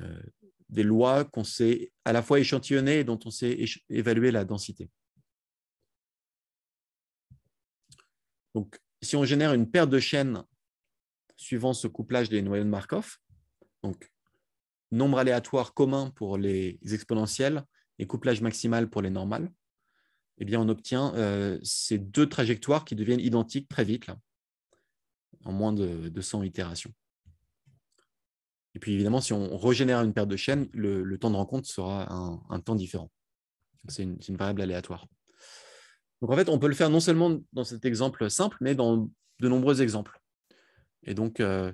euh, des lois qu'on sait à la fois échantillonner et dont on sait évaluer la densité. Donc, si on génère une paire de chaînes suivant ce couplage des noyaux de Markov, donc nombre aléatoire commun pour les exponentielles et couplage maximal pour les normales, eh bien, on obtient euh, ces deux trajectoires qui deviennent identiques très vite, en moins de, 100 itérations. Et puis, évidemment, si on régénère une paire de chaînes, le, temps de rencontre sera un, temps différent. C'est une, variable aléatoire. Donc, en fait, on peut le faire non seulement dans cet exemple simple, mais dans de nombreux exemples. Et donc, euh,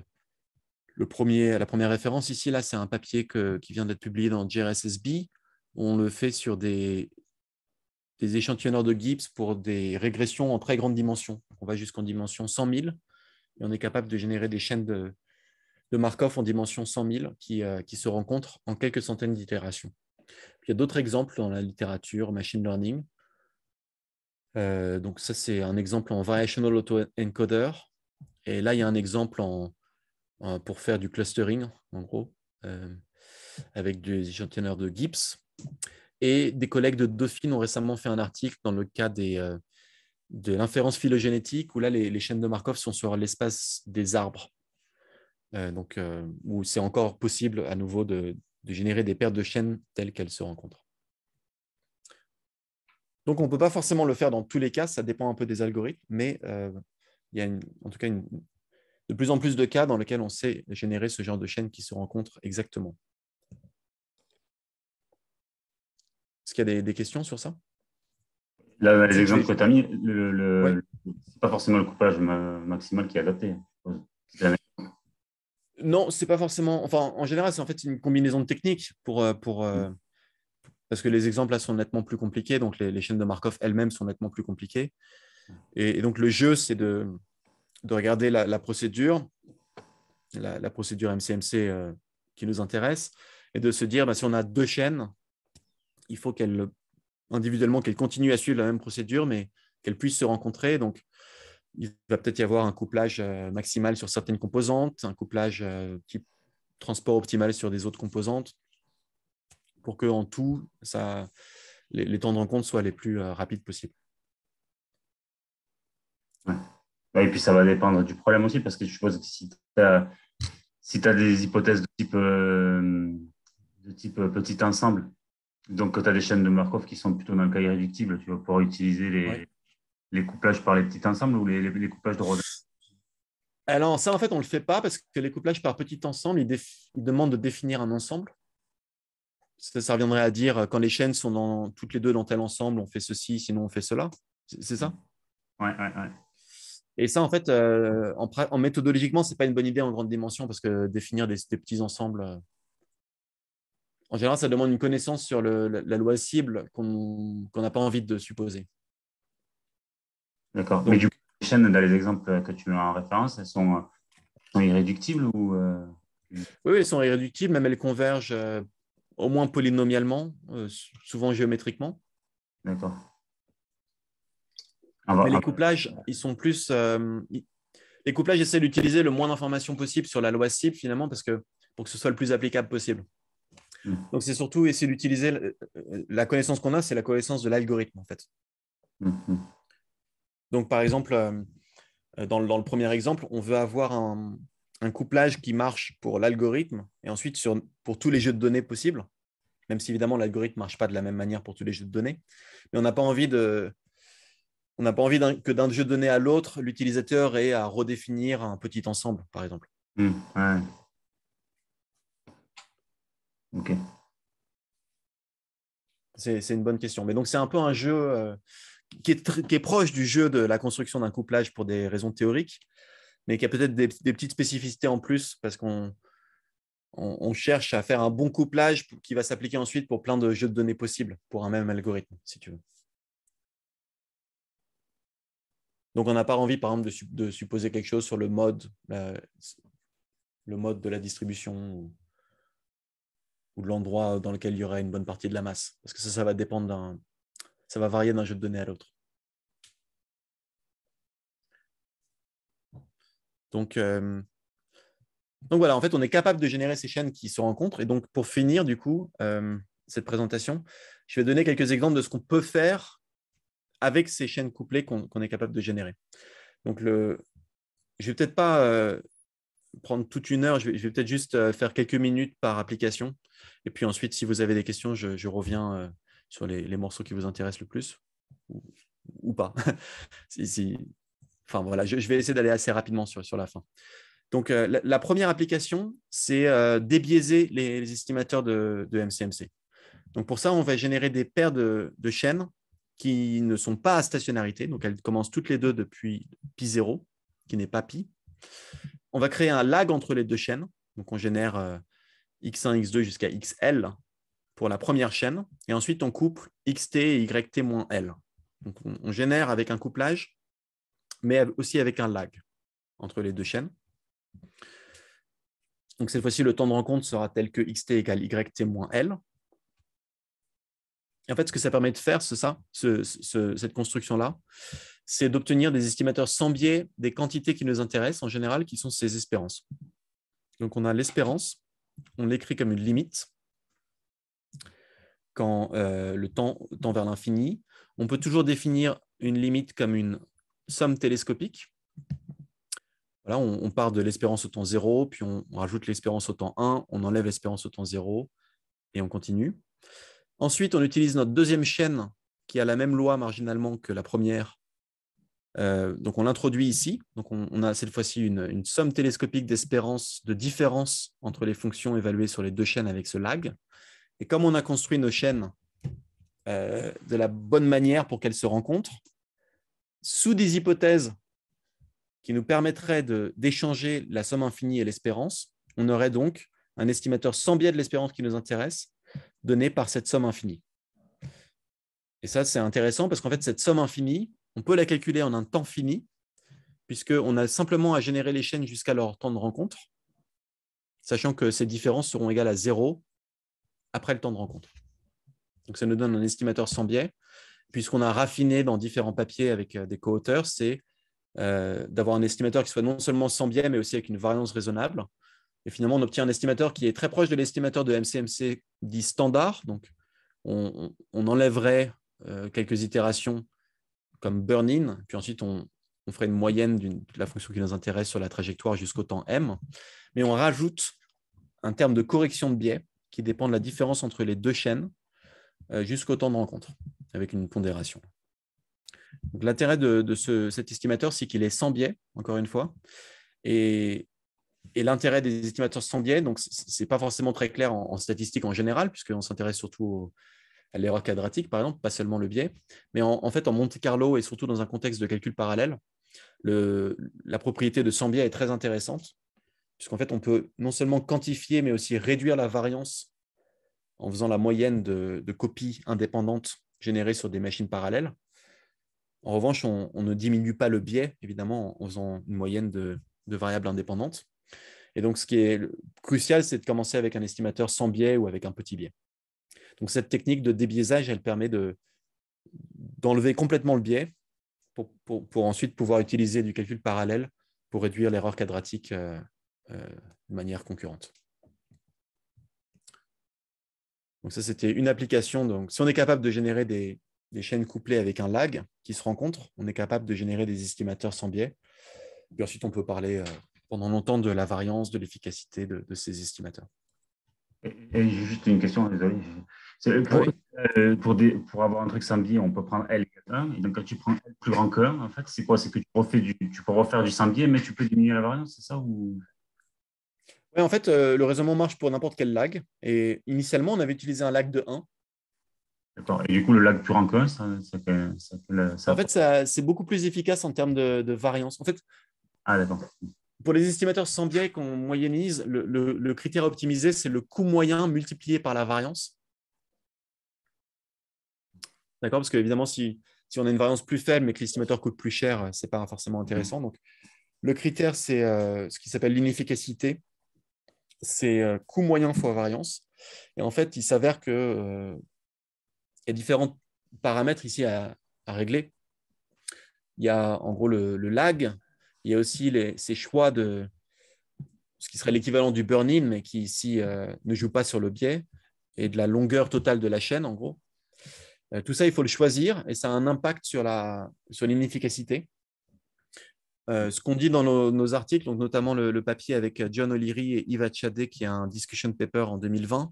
le premier, la première référence ici, là, c'est un papier que, qui vient d'être publié dans JRSSB. On le fait sur des, des échantillonneurs de Gibbs pour des régressions en très grande dimension. On va jusqu'en dimension 100 000 et on est capable de générer des chaînes de, de Markov en dimension 100 000 qui, euh, qui se rencontrent en quelques centaines d'itérations. Il y a d'autres exemples dans la littérature, machine learning. Euh, donc ça, c'est un exemple en variational autoencoder. Et là, il y a un exemple en euh, pour faire du clustering, en gros, euh, avec des échantillonneurs de Gibbs. Et des collègues de Dauphine ont récemment fait un article dans le cas des, euh, de l'inférence phylogénétique, où là, les, chaînes de Markov sont sur l'espace des arbres. donc, où c'est encore possible à nouveau de, de, générer des paires de chaînes telles qu'elles se rencontrent. Donc, on ne peut pas forcément le faire dans tous les cas, ça dépend un peu des algorithmes, mais il y a en tout cas une, de plus en plus de cas dans lesquels on sait générer ce genre de chaîne qui se rencontrent exactement. Est-ce qu'il y a des, questions sur ça Là, les exemples que tu mis, ce n'est pas forcément le coupage maximal qui est adapté. Non, c'est pas forcément. Enfin, en général, c'est en fait une combinaison de techniques pour, euh, pour, euh, mm. parce que les exemples là sont nettement plus compliqués, donc les, chaînes de Markov elles-mêmes sont nettement plus compliquées. Mm. et donc le jeu, c'est de, de regarder la, procédure, la, procédure MCMC euh, qui nous intéresse, et de se dire, bah, si on a deux chaînes, il faut qu'elles, individuellement, qu'elles continuent à suivre la même procédure, mais qu'elles puissent se rencontrer. Donc, il va peut-être y avoir un couplage euh, maximal sur certaines composantes, un couplage euh, type transport optimal sur des autres composantes, pour que en tout, ça, les, les temps de rencontre soient les plus rapides possibles. Bah, et puis ça va dépendre du problème aussi, parce que je suppose que si tu as, des hypothèses de type, euh, de type euh, petit ensemble, donc tu as des chaînes de Markov qui sont plutôt dans le cas irréductible, tu vas pouvoir utiliser les, couplages par les petits ensembles ou les, les, couplages de Rodin. Alors ça, en fait, on ne le fait pas parce que les couplages par petit ensemble, ils, demandent de définir un ensemble. Ça, reviendrait à dire quand les chaînes sont dans, toutes les deux dans tel ensemble, on fait ceci, sinon on fait cela. C'est ça Oui, oui, oui. Et ça, en fait, euh, en, méthodologiquement, ce n'est pas une bonne idée en grande dimension parce que définir des, petits ensembles, euh, en général, ça demande une connaissance sur la, loi cible qu'on n'a pas envie de supposer. D'accord. Mais du coup, les chaînes, dans les exemples que tu as en référence, elles sont, irréductibles ou euh, Oui, elles sont irréductibles, même elles convergent au moins polynomialement, souvent géométriquement. D'accord. Ah bah, les ah. couplages, ils sont plus. Euh, les couplages essaient d'utiliser le moins d'informations possible sur la loi cible, finalement, parce que, pour que ce soit le plus applicable possible. Hmm. Donc, c'est surtout essayer d'utiliser. Euh, la connaissance qu'on a, c'est la connaissance de l'algorithme, en fait. Hmm, hmm. Donc, par exemple, euh, dans le, premier exemple, on veut avoir un, couplage qui marche pour l'algorithme et ensuite sur, pour tous les jeux de données possibles, même si évidemment l'algorithme ne marche pas de la même manière pour tous les jeux de données. Mais on n'a pas envie de, on n'a pas envie que d'un jeu donné à l'autre, l'utilisateur ait à redéfinir un petit ensemble, par exemple. Hmm, ok. C'est une bonne question. Mais donc, c'est un peu un jeu euh, qui, est proche du jeu de la construction d'un couplage pour des raisons théoriques, mais qui a peut-être des, petites spécificités en plus parce qu'on cherche à faire un bon couplage qui va s'appliquer ensuite pour plein de jeux de données possibles pour un même algorithme, si tu veux. Donc, on n'a pas envie, par exemple, de, supposer quelque chose sur le mode, euh, le mode de la distribution ou, de l'endroit dans lequel il y aurait une bonne partie de la masse. Parce que ça, ça va dépendre d'un. Ça va varier d'un jeu de données à l'autre. Donc, euh, donc voilà, en fait, on est capable de générer ces chaînes qui se rencontrent. Et donc, pour finir, du coup, euh, cette présentation, je vais donner quelques exemples de ce qu'on peut faire avec ces chaînes couplées qu'on est capable de générer. Donc, je ne vais peut-être pas euh, prendre toute une heure, je vais, peut-être juste euh, faire quelques minutes par application. Et puis ensuite, si vous avez des questions, je, reviens euh, sur les, morceaux qui vous intéressent le plus ou, pas. Enfin, voilà, je, vais essayer d'aller assez rapidement sur, la fin. Donc, la, première application, c'est débiaiser les, estimateurs de, MCMC. Donc, pour ça, on va générer des paires de chaînes qui ne sont pas à stationnarité. Donc, elles commencent toutes les deux depuis pi 0, qui n'est pas pi. On va créer un lag entre les deux chaînes. Donc, on génère x1, euh, x2 jusqu'à xl pour la première chaîne. Et ensuite, on couple xt et yt-l. Donc, on, génère avec un couplage, mais aussi avec un lag entre les deux chaînes. Donc, cette fois-ci, le temps de rencontre sera tel que xt égale yt-l en fait, ce que ça permet de faire, c'est ça, cette construction-là, c'est d'obtenir des estimateurs sans biais des quantités qui nous intéressent en général, qui sont ces espérances. Donc, on a l'espérance, on l'écrit comme une limite quand euh, le temps tend vers l'infini. On peut toujours définir une limite comme une somme télescopique. Voilà, on, part de l'espérance au temps 0, puis on, on rajoute l'espérance au temps 1, on enlève l'espérance au temps 0 et on continue. Ensuite, on utilise notre deuxième chaîne qui a la même loi marginalement que la première. Euh, donc, on l'introduit ici. Donc, on, a cette fois-ci une, somme télescopique d'espérance de différence entre les fonctions évaluées sur les deux chaînes avec ce lag. Et comme on a construit nos chaînes euh, de la bonne manière pour qu'elles se rencontrent, sous des hypothèses qui nous permettraient d'échanger la somme infinie et l'espérance, on aurait donc un estimateur sans biais de l'espérance qui nous intéresse donnée par cette somme infinie. Et ça, c'est intéressant parce qu'en fait, cette somme infinie, on peut la calculer en un temps fini, puisqu'on a simplement à générer les chaînes jusqu'à leur temps de rencontre, sachant que ces différences seront égales à zéro après le temps de rencontre. Donc, ça nous donne un estimateur sans biais. Puisqu'on a raffiné dans différents papiers avec euh, des co-auteurs, c'est euh, d'avoir un estimateur qui soit non seulement sans biais, mais aussi avec une variance raisonnable, et finalement, on obtient un estimateur qui est très proche de l'estimateur de MCMC dit standard. Donc, on, enlèverait euh, quelques itérations comme burn-in, puis ensuite on, ferait une moyenne de la fonction qui nous intéresse sur la trajectoire jusqu'au temps m, mais on rajoute un terme de correction de biais qui dépend de la différence entre les deux chaînes euh, jusqu'au temps de rencontre, avec une pondération. L'intérêt de, cet estimateur, c'est qu'il est sans biais, encore une fois, et et l'intérêt des estimateurs sans biais, donc ce n'est pas forcément très clair en, statistique en général, puisqu'on s'intéresse surtout à l'erreur quadratique, par exemple, pas seulement le biais, mais en, fait en Monte Carlo et surtout dans un contexte de calcul parallèle, la propriété de sans biais est très intéressante, puisqu'en fait on peut non seulement quantifier, mais aussi réduire la variance en faisant la moyenne de, copies indépendantes générées sur des machines parallèles. En revanche, on, ne diminue pas le biais, évidemment, en faisant une moyenne de variables indépendantes. Et donc, ce qui est crucial, c'est de commencer avec un estimateur sans biais ou avec un petit biais. Donc, cette technique de débiaisage, elle permet d'enlever complètement le biais pour, ensuite pouvoir utiliser du calcul parallèle pour réduire l'erreur quadratique euh, euh, de manière concurrente. Donc ça, c'était une application. Donc, si on est capable de générer des, chaînes couplées avec un lag qui se rencontre, on est capable de générer des estimateurs sans biais. Puis ensuite, on peut parler euh, pendant longtemps de la variance, de l'efficacité de, ces estimateurs. juste une question, désolé. Pour, euh, pour, avoir un truc samedi, on peut prendre L 1. Et donc, quand tu prends L plus grand que en fait, c'est quoi C'est que tu, refais du, tu peux refaire du samedi, mais tu peux diminuer la variance, c'est ça ou... Oui, en fait, euh, le raisonnement marche pour n'importe quel lag. Et initialement, on avait utilisé un lag de 1. Et du coup, le lag plus grand que ça, ça, fait, ça, En fait, c'est beaucoup plus efficace en termes de, de variance. En fait, ah, d'accord pour les estimateurs sans biais qu'on moyennise, le, critère à critère optimisé, c'est le coût moyen multiplié par la variance. D'accord Parce que, évidemment, si, on a une variance plus faible, mais que l'estimateur coûte plus cher, euh, ce n'est pas forcément intéressant. Mmh. Donc, le critère, c'est euh, ce qui s'appelle l'inefficacité. C'est euh, coût moyen fois variance. Et en fait, il s'avère qu'il y a différents paramètres ici à, régler. Il y a en gros le, le lag, il y a aussi ces choix de ce qui serait l'équivalent du burn-in, mais qui ici euh, ne joue pas sur le biais, et de la longueur totale de la chaîne, en gros. Euh, tout ça, il faut le choisir, et ça a un impact sur, la, sur l'inefficacité. Euh, ce qu'on dit dans nos, articles, notamment le, papier avec John O'Leary et Yves Chadé, qui a un discussion paper en 2020,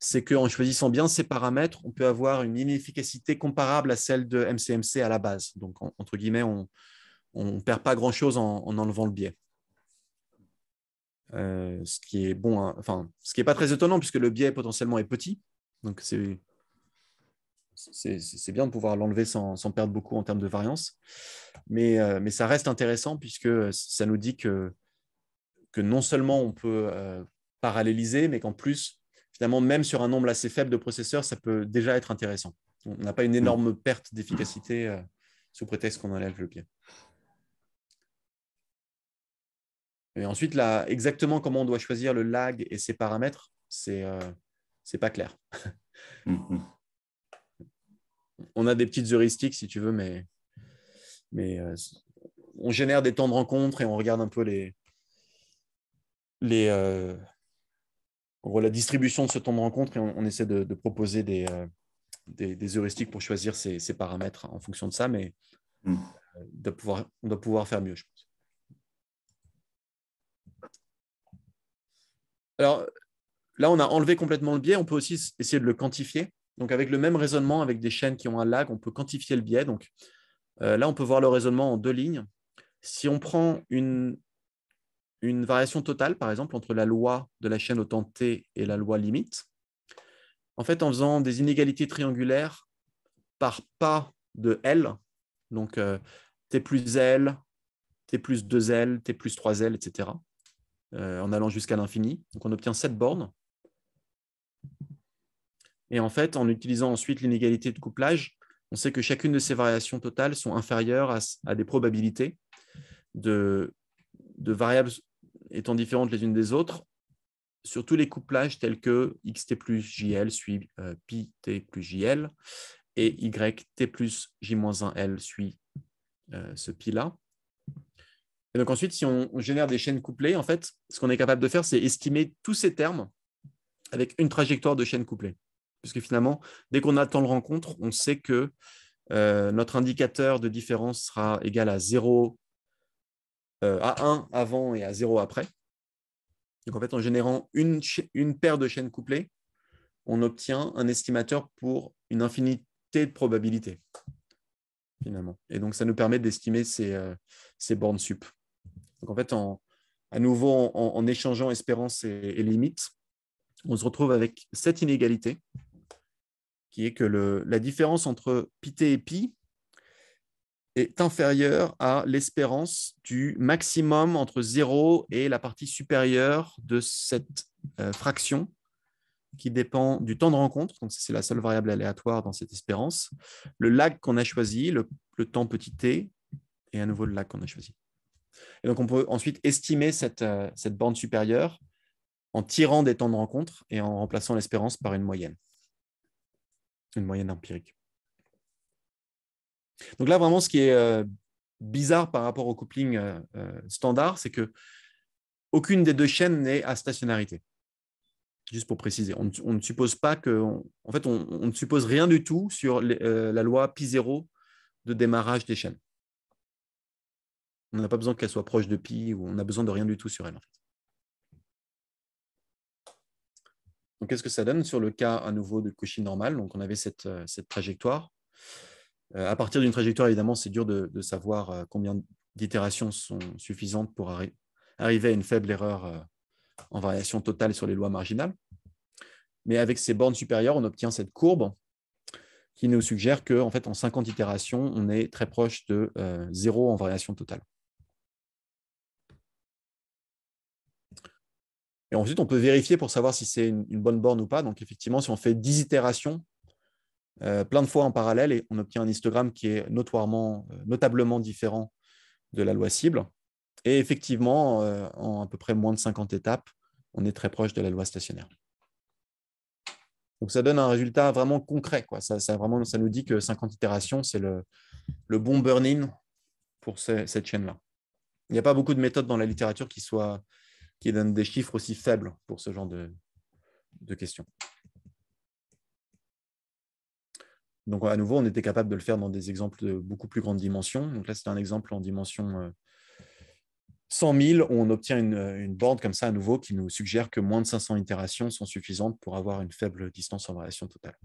c'est qu'en choisissant bien ces paramètres, on peut avoir une inefficacité comparable à celle de MCMC à la base. Donc, entre guillemets, on, on perd pas grand-chose en, enlevant le biais. Euh, ce qui est bon, hein. enfin, ce qui n'est pas très étonnant puisque le biais potentiellement est petit. Donc, c'est, bien de pouvoir l'enlever sans, perdre beaucoup en termes de variance. Euh, mais, ça reste intéressant puisque ça nous dit que, que non seulement on peut euh, paralléliser, mais qu'en plus, finalement, même sur un nombre assez faible de processeurs, ça peut déjà être intéressant. On n'a pas une énorme perte d'efficacité sous prétexte qu'on enlève le biais. Et ensuite, là, exactement comment on doit choisir le lag et ses paramètres, c'est euh, pas clair. Mm-hmm. On a des petites heuristiques, si tu veux, mais, mais euh, on génère des temps de rencontre et on regarde un peu les, les, euh, la distribution de ce temps de rencontre et on, essaie de, proposer des, des, heuristiques pour choisir ces, paramètres en fonction de ça, mais mm. on doit pouvoir faire mieux, je pense. Alors là, on a enlevé complètement le biais. On peut aussi essayer de le quantifier. Donc, avec le même raisonnement, avec des chaînes qui ont un lag, on peut quantifier le biais. Donc, euh, là, on peut voir le raisonnement en deux lignes. Si on prend une, variation totale, par exemple, entre la loi de la chaîne autant t et la loi limite, en fait, en faisant des inégalités triangulaires par pas de L, donc euh, t plus L, t plus 2L, t plus 3L, etc., euh, en allant jusqu'à l'infini. Donc on obtient cette bornes. Et en fait, en utilisant ensuite l'inégalité de couplage, on sait que chacune de ces variations totales sont inférieures à, des probabilités de, variables étant différentes les unes des autres sur tous les couplages tels que xt plus jl suit euh, t plus jl et yt plus j-1l suit euh, ce pi-là donc ensuite, si on, génère des chaînes couplées, en fait, ce qu'on est capable de faire, c'est estimer tous ces termes avec une trajectoire de chaîne couplée. Puisque finalement, dès qu'on attend le rencontre, on sait que euh, notre indicateur de différence sera égal à 0, euh, à 1 avant et à 0 après. Donc en fait, en générant une, paire de chaînes couplées, on obtient un estimateur pour une infinité de probabilités, finalement. Et donc, ça nous permet d'estimer ces euh, bornes sup. Donc en fait, à nouveau, en, échangeant espérance et, limite, on se retrouve avec cette inégalité qui est que la différence entre πT et pi est inférieure à l'espérance du maximum entre 0 et la partie supérieure de cette euh, fraction qui dépend du temps de rencontre, donc c'est la seule variable aléatoire dans cette espérance, le lag qu'on a choisi, le, le temps petit t, et à nouveau le lag qu'on a choisi on peut ensuite estimer cette, euh, cette bande supérieure en tirant des temps de rencontre et en remplaçant l'espérance par une moyenne, une moyenne empirique. Donc là, vraiment, ce qui est euh, bizarre par rapport au coupling euh, standard, c'est que aucune des deux chaînes n'est à stationnarité. Juste pour préciser, on, ne suppose pas que, fait, on, ne suppose rien du tout sur la loi pi 0 de démarrage des chaînes. On n'a pas besoin qu'elle soit proche de pi ou on n'a besoin de rien du tout sur elle. Donc, qu'est-ce que ça donne sur le cas à nouveau de Cauchy normal Donc, on avait cette, euh, trajectoire. Euh, à partir d'une trajectoire, évidemment, c'est dur de, savoir euh, combien d'itérations sont suffisantes pour arriver à une faible erreur en variation totale sur les lois marginales. Mais avec ces bornes supérieures, on obtient cette courbe qui nous suggère qu'en fait, en 50 itérations, on est très proche de zéro en variation totale. Et ensuite, on peut vérifier pour savoir si c'est une, bonne borne ou pas. Donc, effectivement, si on fait 10 itérations euh, plein de fois en parallèle, et on obtient un histogramme qui est notoirement, euh, notablement différent de la loi cible. Et effectivement, euh, en à peu près moins de 50 étapes, on est très proche de la loi stationnaire. Donc, ça donne un résultat vraiment concret. Quoi. Ça, vraiment, ça nous dit que 50 itérations, c'est le, bon burn-in pour cette chaîne-là. Il n'y a pas beaucoup de méthodes dans la littérature qui soient qui donne des chiffres aussi faibles pour ce genre de, questions. Donc, à nouveau, on était capable de le faire dans des exemples de beaucoup plus grande dimension. Donc là, c'est un exemple en dimension 100 euh, 000. On obtient une, une comme ça à nouveau qui nous suggère que moins de 500 itérations sont suffisantes pour avoir une faible distance en variation totale.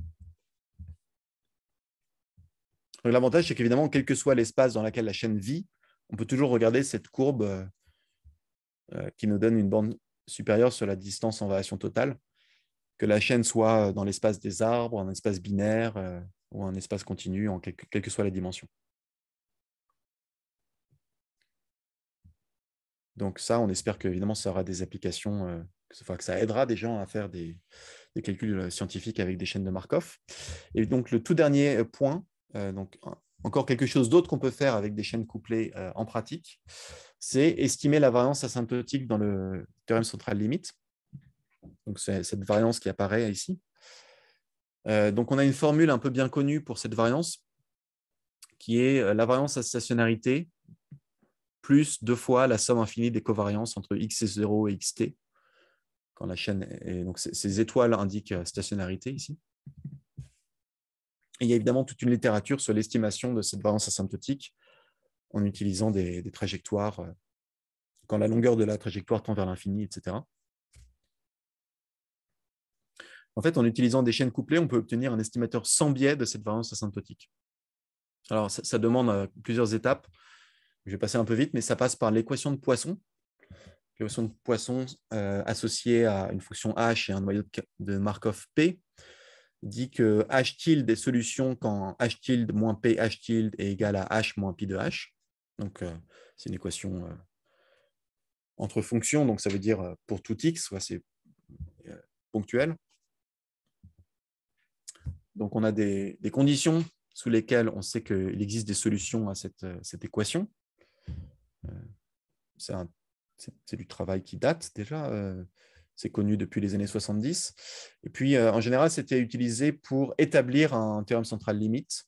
L'avantage, c'est qu'évidemment, quel que soit l'espace dans lequel la chaîne vit, on peut toujours regarder cette courbe euh, euh, qui nous donne une bande supérieure sur la distance en variation totale, que la chaîne soit dans l'espace des arbres, un espace binaire euh, ou un espace continu, en quelle que soit la dimension. Donc ça, on espère que ça aura des applications, euh, que, ça aidera des gens à faire des, calculs scientifiques avec des chaînes de Markov. Et donc le tout dernier point, donc encore quelque chose d'autre qu'on peut faire avec des chaînes couplées euh, en pratique, c'est estimer la variance asymptotique dans le théorème central limite. c'est cette variance qui apparaît ici. Euh, donc, on a une formule un peu bien connue pour cette variance, qui est euh, la variance à stationnarité plus deux fois la somme infinie des covariances entre x et 0 et xt. Quand chaîne ces étoiles indiquent stationnarité ici il y a évidemment toute une littérature sur l'estimation de cette variance asymptotique en utilisant des, trajectoires, euh, quand la longueur de la trajectoire tend vers l'infini, etc. En fait, en utilisant des chaînes couplées, on peut obtenir un estimateur sans biais de cette variance asymptotique. Alors, ça, demande euh, plusieurs étapes. Je vais passer un peu vite, mais ça passe par l'équation de Poisson. L'équation de Poisson euh, associée à une fonction h et un noyau de Markov P dit que h-tilde est solution quand h-tilde moins p h-tilde est égal à h moins pi de h. Donc, euh, c'est une équation euh, entre fonctions, donc ça veut dire euh, pour tout x, soit c'est ponctuel. Donc, on a des, conditions sous lesquelles on sait qu'il existe des solutions à cette équation. c'est du travail qui date déjà. C'est connu depuis les années 70. Et puis, euh, en général, c'était utilisé pour établir un théorème central limite.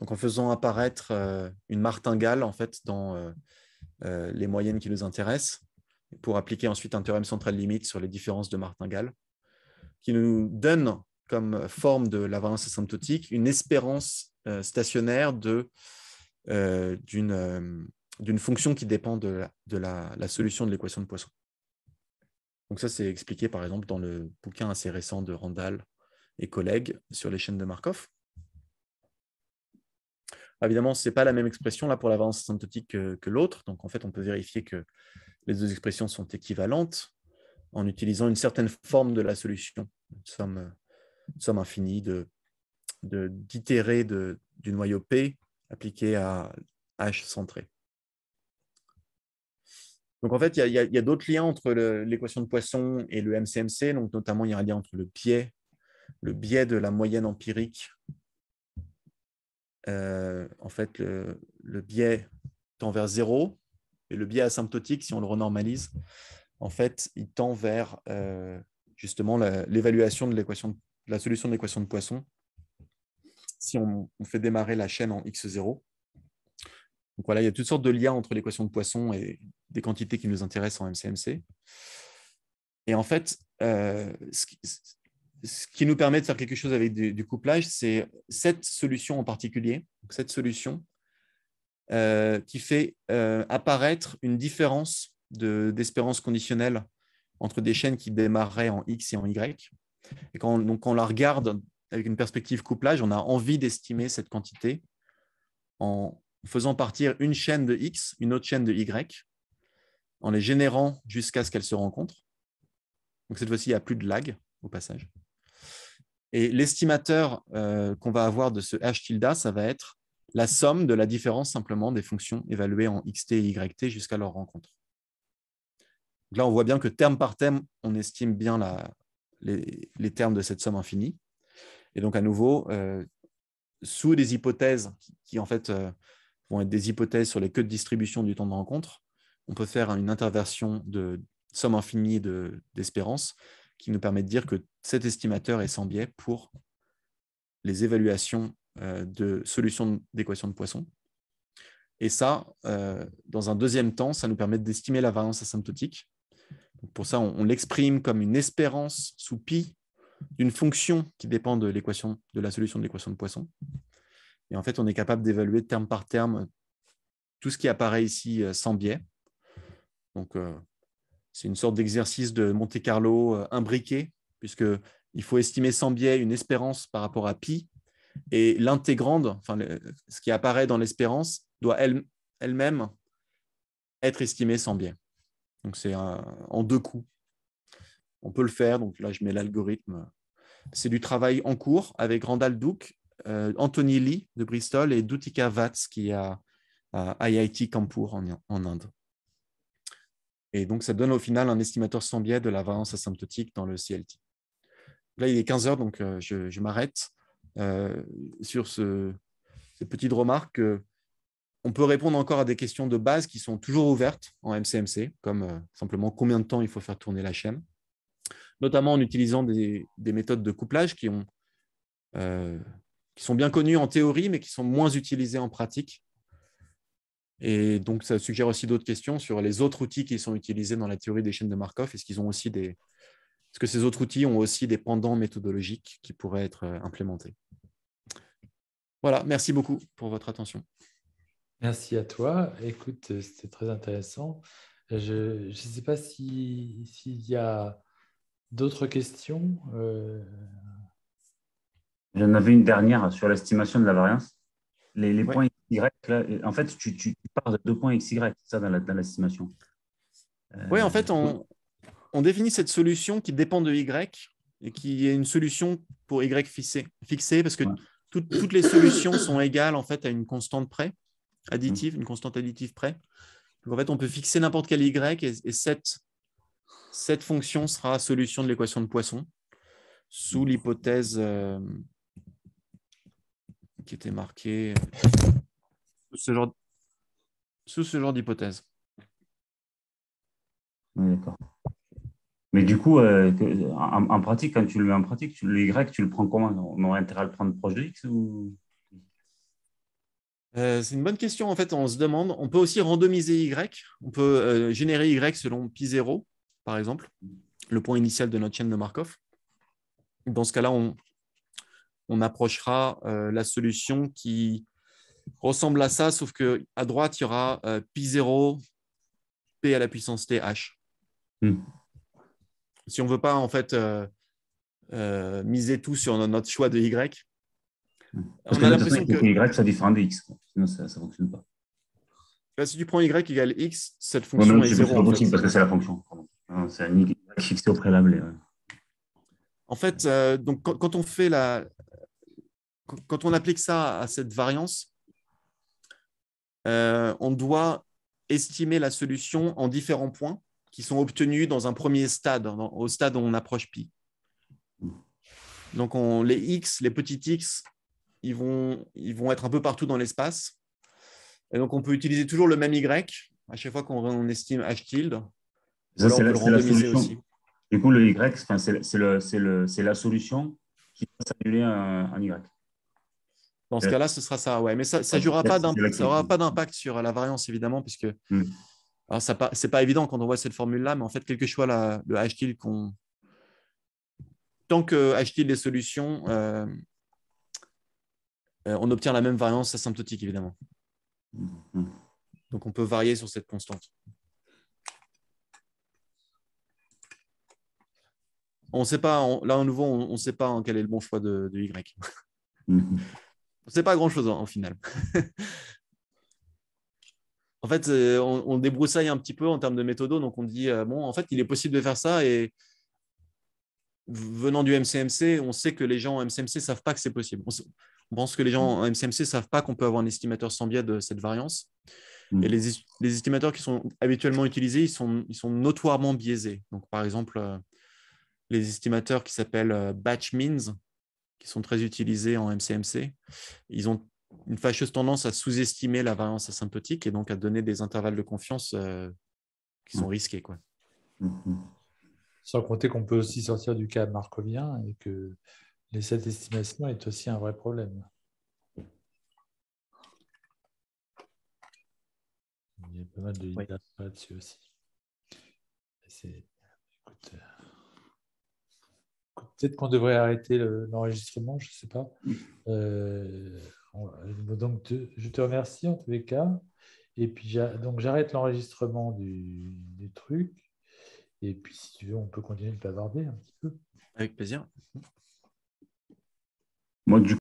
Donc, en faisant apparaître euh, une martingale, en fait, dans euh, les moyennes qui nous intéressent, pour appliquer ensuite un théorème central limite sur les différences de martingale, qui nous donne comme forme de la variance asymptotique une espérance stationnaire d'une fonction qui dépend de la solution de l'équation de Poisson. Donc ça, c'est expliqué par exemple dans le bouquin assez récent de Randall et collègues sur les chaînes de Markov. Évidemment, ce n'est pas la même expression là pour la variance asymptotique que, l'autre. Donc en fait, on peut vérifier que les deux expressions sont équivalentes en utilisant une certaine forme de la solution, une somme, infinie d'itérés de, du noyau P appliqué à H centré. Donc en fait, il y a, d'autres liens entre l'équation de Poisson et le MCMC. Donc notamment, il y a un lien entre le biais, le biais de la moyenne empirique. Euh, en fait, le, biais tend vers zéro et le biais asymptotique, si on le renormalise, en fait, il tend vers euh, justement l'évaluation de l'équation, la solution de l'équation de Poisson. Si on fait démarrer la chaîne en x0, donc voilà, il y a toutes sortes de liens entre l'équation de Poisson et des quantités qui nous intéressent en MCMC. Et en fait, euh, ce, qui, nous permet de faire quelque chose avec du, couplage, c'est cette solution en particulier, cette solution euh, qui fait euh, apparaître une différence d'espérance conditionnelle entre des chaînes qui démarreraient en X et en Y. Et quand, donc, quand on la regarde avec une perspective couplage, on a envie d'estimer cette quantité en, faisant partir une chaîne de X, une autre chaîne de Y, en les générant jusqu'à ce qu'elles se rencontrent. Donc cette fois-ci, il n'y a plus de lag au passage. Et l'estimateur euh, qu'on va avoir de ce h tilde, ça va être la somme de la différence simplement des fonctions évaluées en xt et yt jusqu'à leur rencontre. là, on voit bien que terme par terme, on estime bien les, termes de cette somme infinie. Et donc, à nouveau, euh, sous des hypothèses qui, en fait, euh, vont être des hypothèses sur les queues de distribution du temps de rencontre. On peut faire une interversion de somme infinie d'espérance qui nous permet de dire que cet estimateur est sans biais pour les évaluations euh, de solutions d'équations de Poisson. Et ça, euh, dans un deuxième temps, ça nous permet d'estimer la variance asymptotique. pour ça, on, l'exprime comme une espérance sous pi d'une fonction qui dépend de l'équation de la solution de l'équation de Poisson. Et en fait, on est capable d'évaluer terme par terme tout ce qui apparaît ici euh, sans biais. Donc, euh, c'est une sorte d'exercice de Monte Carlo euh, imbriqué, puisque il faut estimer sans biais une espérance par rapport à pi, et l'intégrante, enfin, ce qui apparaît dans l'espérance, doit elle, même être estimée sans biais. Donc c'est en deux coups. On peut le faire, donc là je mets l'algorithme. C'est du travail en cours avec Randall Duke euh, Anthony Lee de Bristol et Dutika Vats qui est à, IIT Kanpur en, Inde. Et donc, ça donne au final un estimateur sans biais de la variance asymptotique dans le CLT. Là, il est 15 heures, donc euh, je, m'arrête euh, sur ce, petite remarque remarques. on peut répondre encore à des questions de base qui sont toujours ouvertes en MCMC, comme simplement combien de temps il faut faire tourner la chaîne, notamment en utilisant des, méthodes de couplage qui ont qui sont bien connus en théorie, mais qui sont moins utilisés en pratique. Et donc, ça suggère aussi d'autres questions sur les autres outils qui sont utilisés dans la théorie des chaînes de Markov. Est-ce qu'ils ont aussi des... ce que ces autres outils ont aussi des pendants méthodologiques qui pourraient être euh, implémentés Voilà, merci beaucoup pour votre attention. Merci à toi. Écoute, c'était très intéressant. Je ne sais pas s'il y a d'autres questions. Euh, J'en avais une dernière sur l'estimation de la variance. Les, points y, en fait, tu, pars de deux points XY, y, ça, dans l'estimation. Euh, oui, en fait, on, définit cette solution qui dépend de Y et qui est une solution pour Y fixée, fixé, parce que toutes, les solutions sont égales en fait à une constante près, additive, mm. une constante additive près. Donc, en fait, on peut fixer n'importe quel Y et, cette, fonction sera solution de l'équation de Poisson sous mm. l'hypothèse. Euh, qui était marqué euh, sous ce genre, sous ce genre d'hypothèse. Mais du coup, euh, en, pratique, quand tu le mets en pratique, tu, le Y, tu le prends comment On aurait intérêt à le prendre proche de X ou... Euh, c'est une bonne question. En fait, on se demande. On peut aussi randomiser Y. On peut générer Y selon pi0, par exemple, le point initial de notre chaîne de Markov. Dans ce cas-là, on, on approchera euh, la solution qui ressemble à ça, sauf qu'à droite, il y aura euh, pi0, p à la puissance t h. Hmm. Si on ne veut pas en fait euh, miser tout sur notre choix de y, parce on a l'impression que y soit différent de x, sinon ça ne fonctionne pas. Bah, si tu prends y égale x, cette fonction ouais, non, est 0. C'est en parce que c'est la fonction. C'est un y fixé au préalable. En fait, donc, quand, quand, on fait la, quand on applique ça à cette variance, euh, on doit estimer la solution en différents points qui sont obtenus dans un premier stade, au stade où on approche pi. Donc les x, les petits x, ils vont, ils vont être un peu partout dans l'espace. Et donc on peut utiliser toujours le même y à chaque fois qu'on estime h tilde. Ça, c'est la, solution. Du coup, le y, c'est la solution qui va s'annuler en y. Dans ce cas-là, ce sera ça. Ouais. Mais ça n'aura ça pas d'impact sur la variance, évidemment, puisque mm. ce n'est pas évident quand on voit cette formule-là, mais en fait, quel choix, soit le H qu'on. Tant que h des solutions, euh, euh, on obtient la même variance asymptotique, évidemment. Mm-hmm. Donc, on peut varier sur cette constante. On sait pas, là, à nouveau, on ne sait pas hein, quel est le bon choix de, Y. Mm-hmm. C'est pas grand-chose en, hein, final. en fait, euh, on, débroussaille un petit peu en termes de méthodo. Donc, on dit, euh, bon, en fait, il est possible de faire ça. Et venant du MCMC, on sait que les gens en MCMC savent pas que c'est possible. On, pense que les gens en MCMC savent pas qu'on peut avoir un estimateur sans biais de cette variance. Mm. Et les, les, estimateurs qui sont habituellement utilisés, ils sont, ils sont notoirement biaisés. Donc, par exemple, euh, les estimateurs qui s'appellent euh, batch means, qui sont très utilisés en MCMC, ils ont une fâcheuse tendance à sous-estimer la variance asymptotique et donc à donner des intervalles de confiance euh, qui sont mm. risqués. Quoi. Mm-hmm. Sans compter qu'on peut aussi sortir du cas markovien et que les cette est aussi un vrai problème. Il y a pas mal de là-dessus aussi. Écoute, euh, peut-être qu'on devrait arrêter l'enregistrement, je ne sais pas. Euh, donc, je te remercie en tous les cas. Et puis, donc, j'arrête l'enregistrement du, truc. Et puis, si tu veux, on peut continuer de bavarder un petit peu. Avec plaisir. Moi, du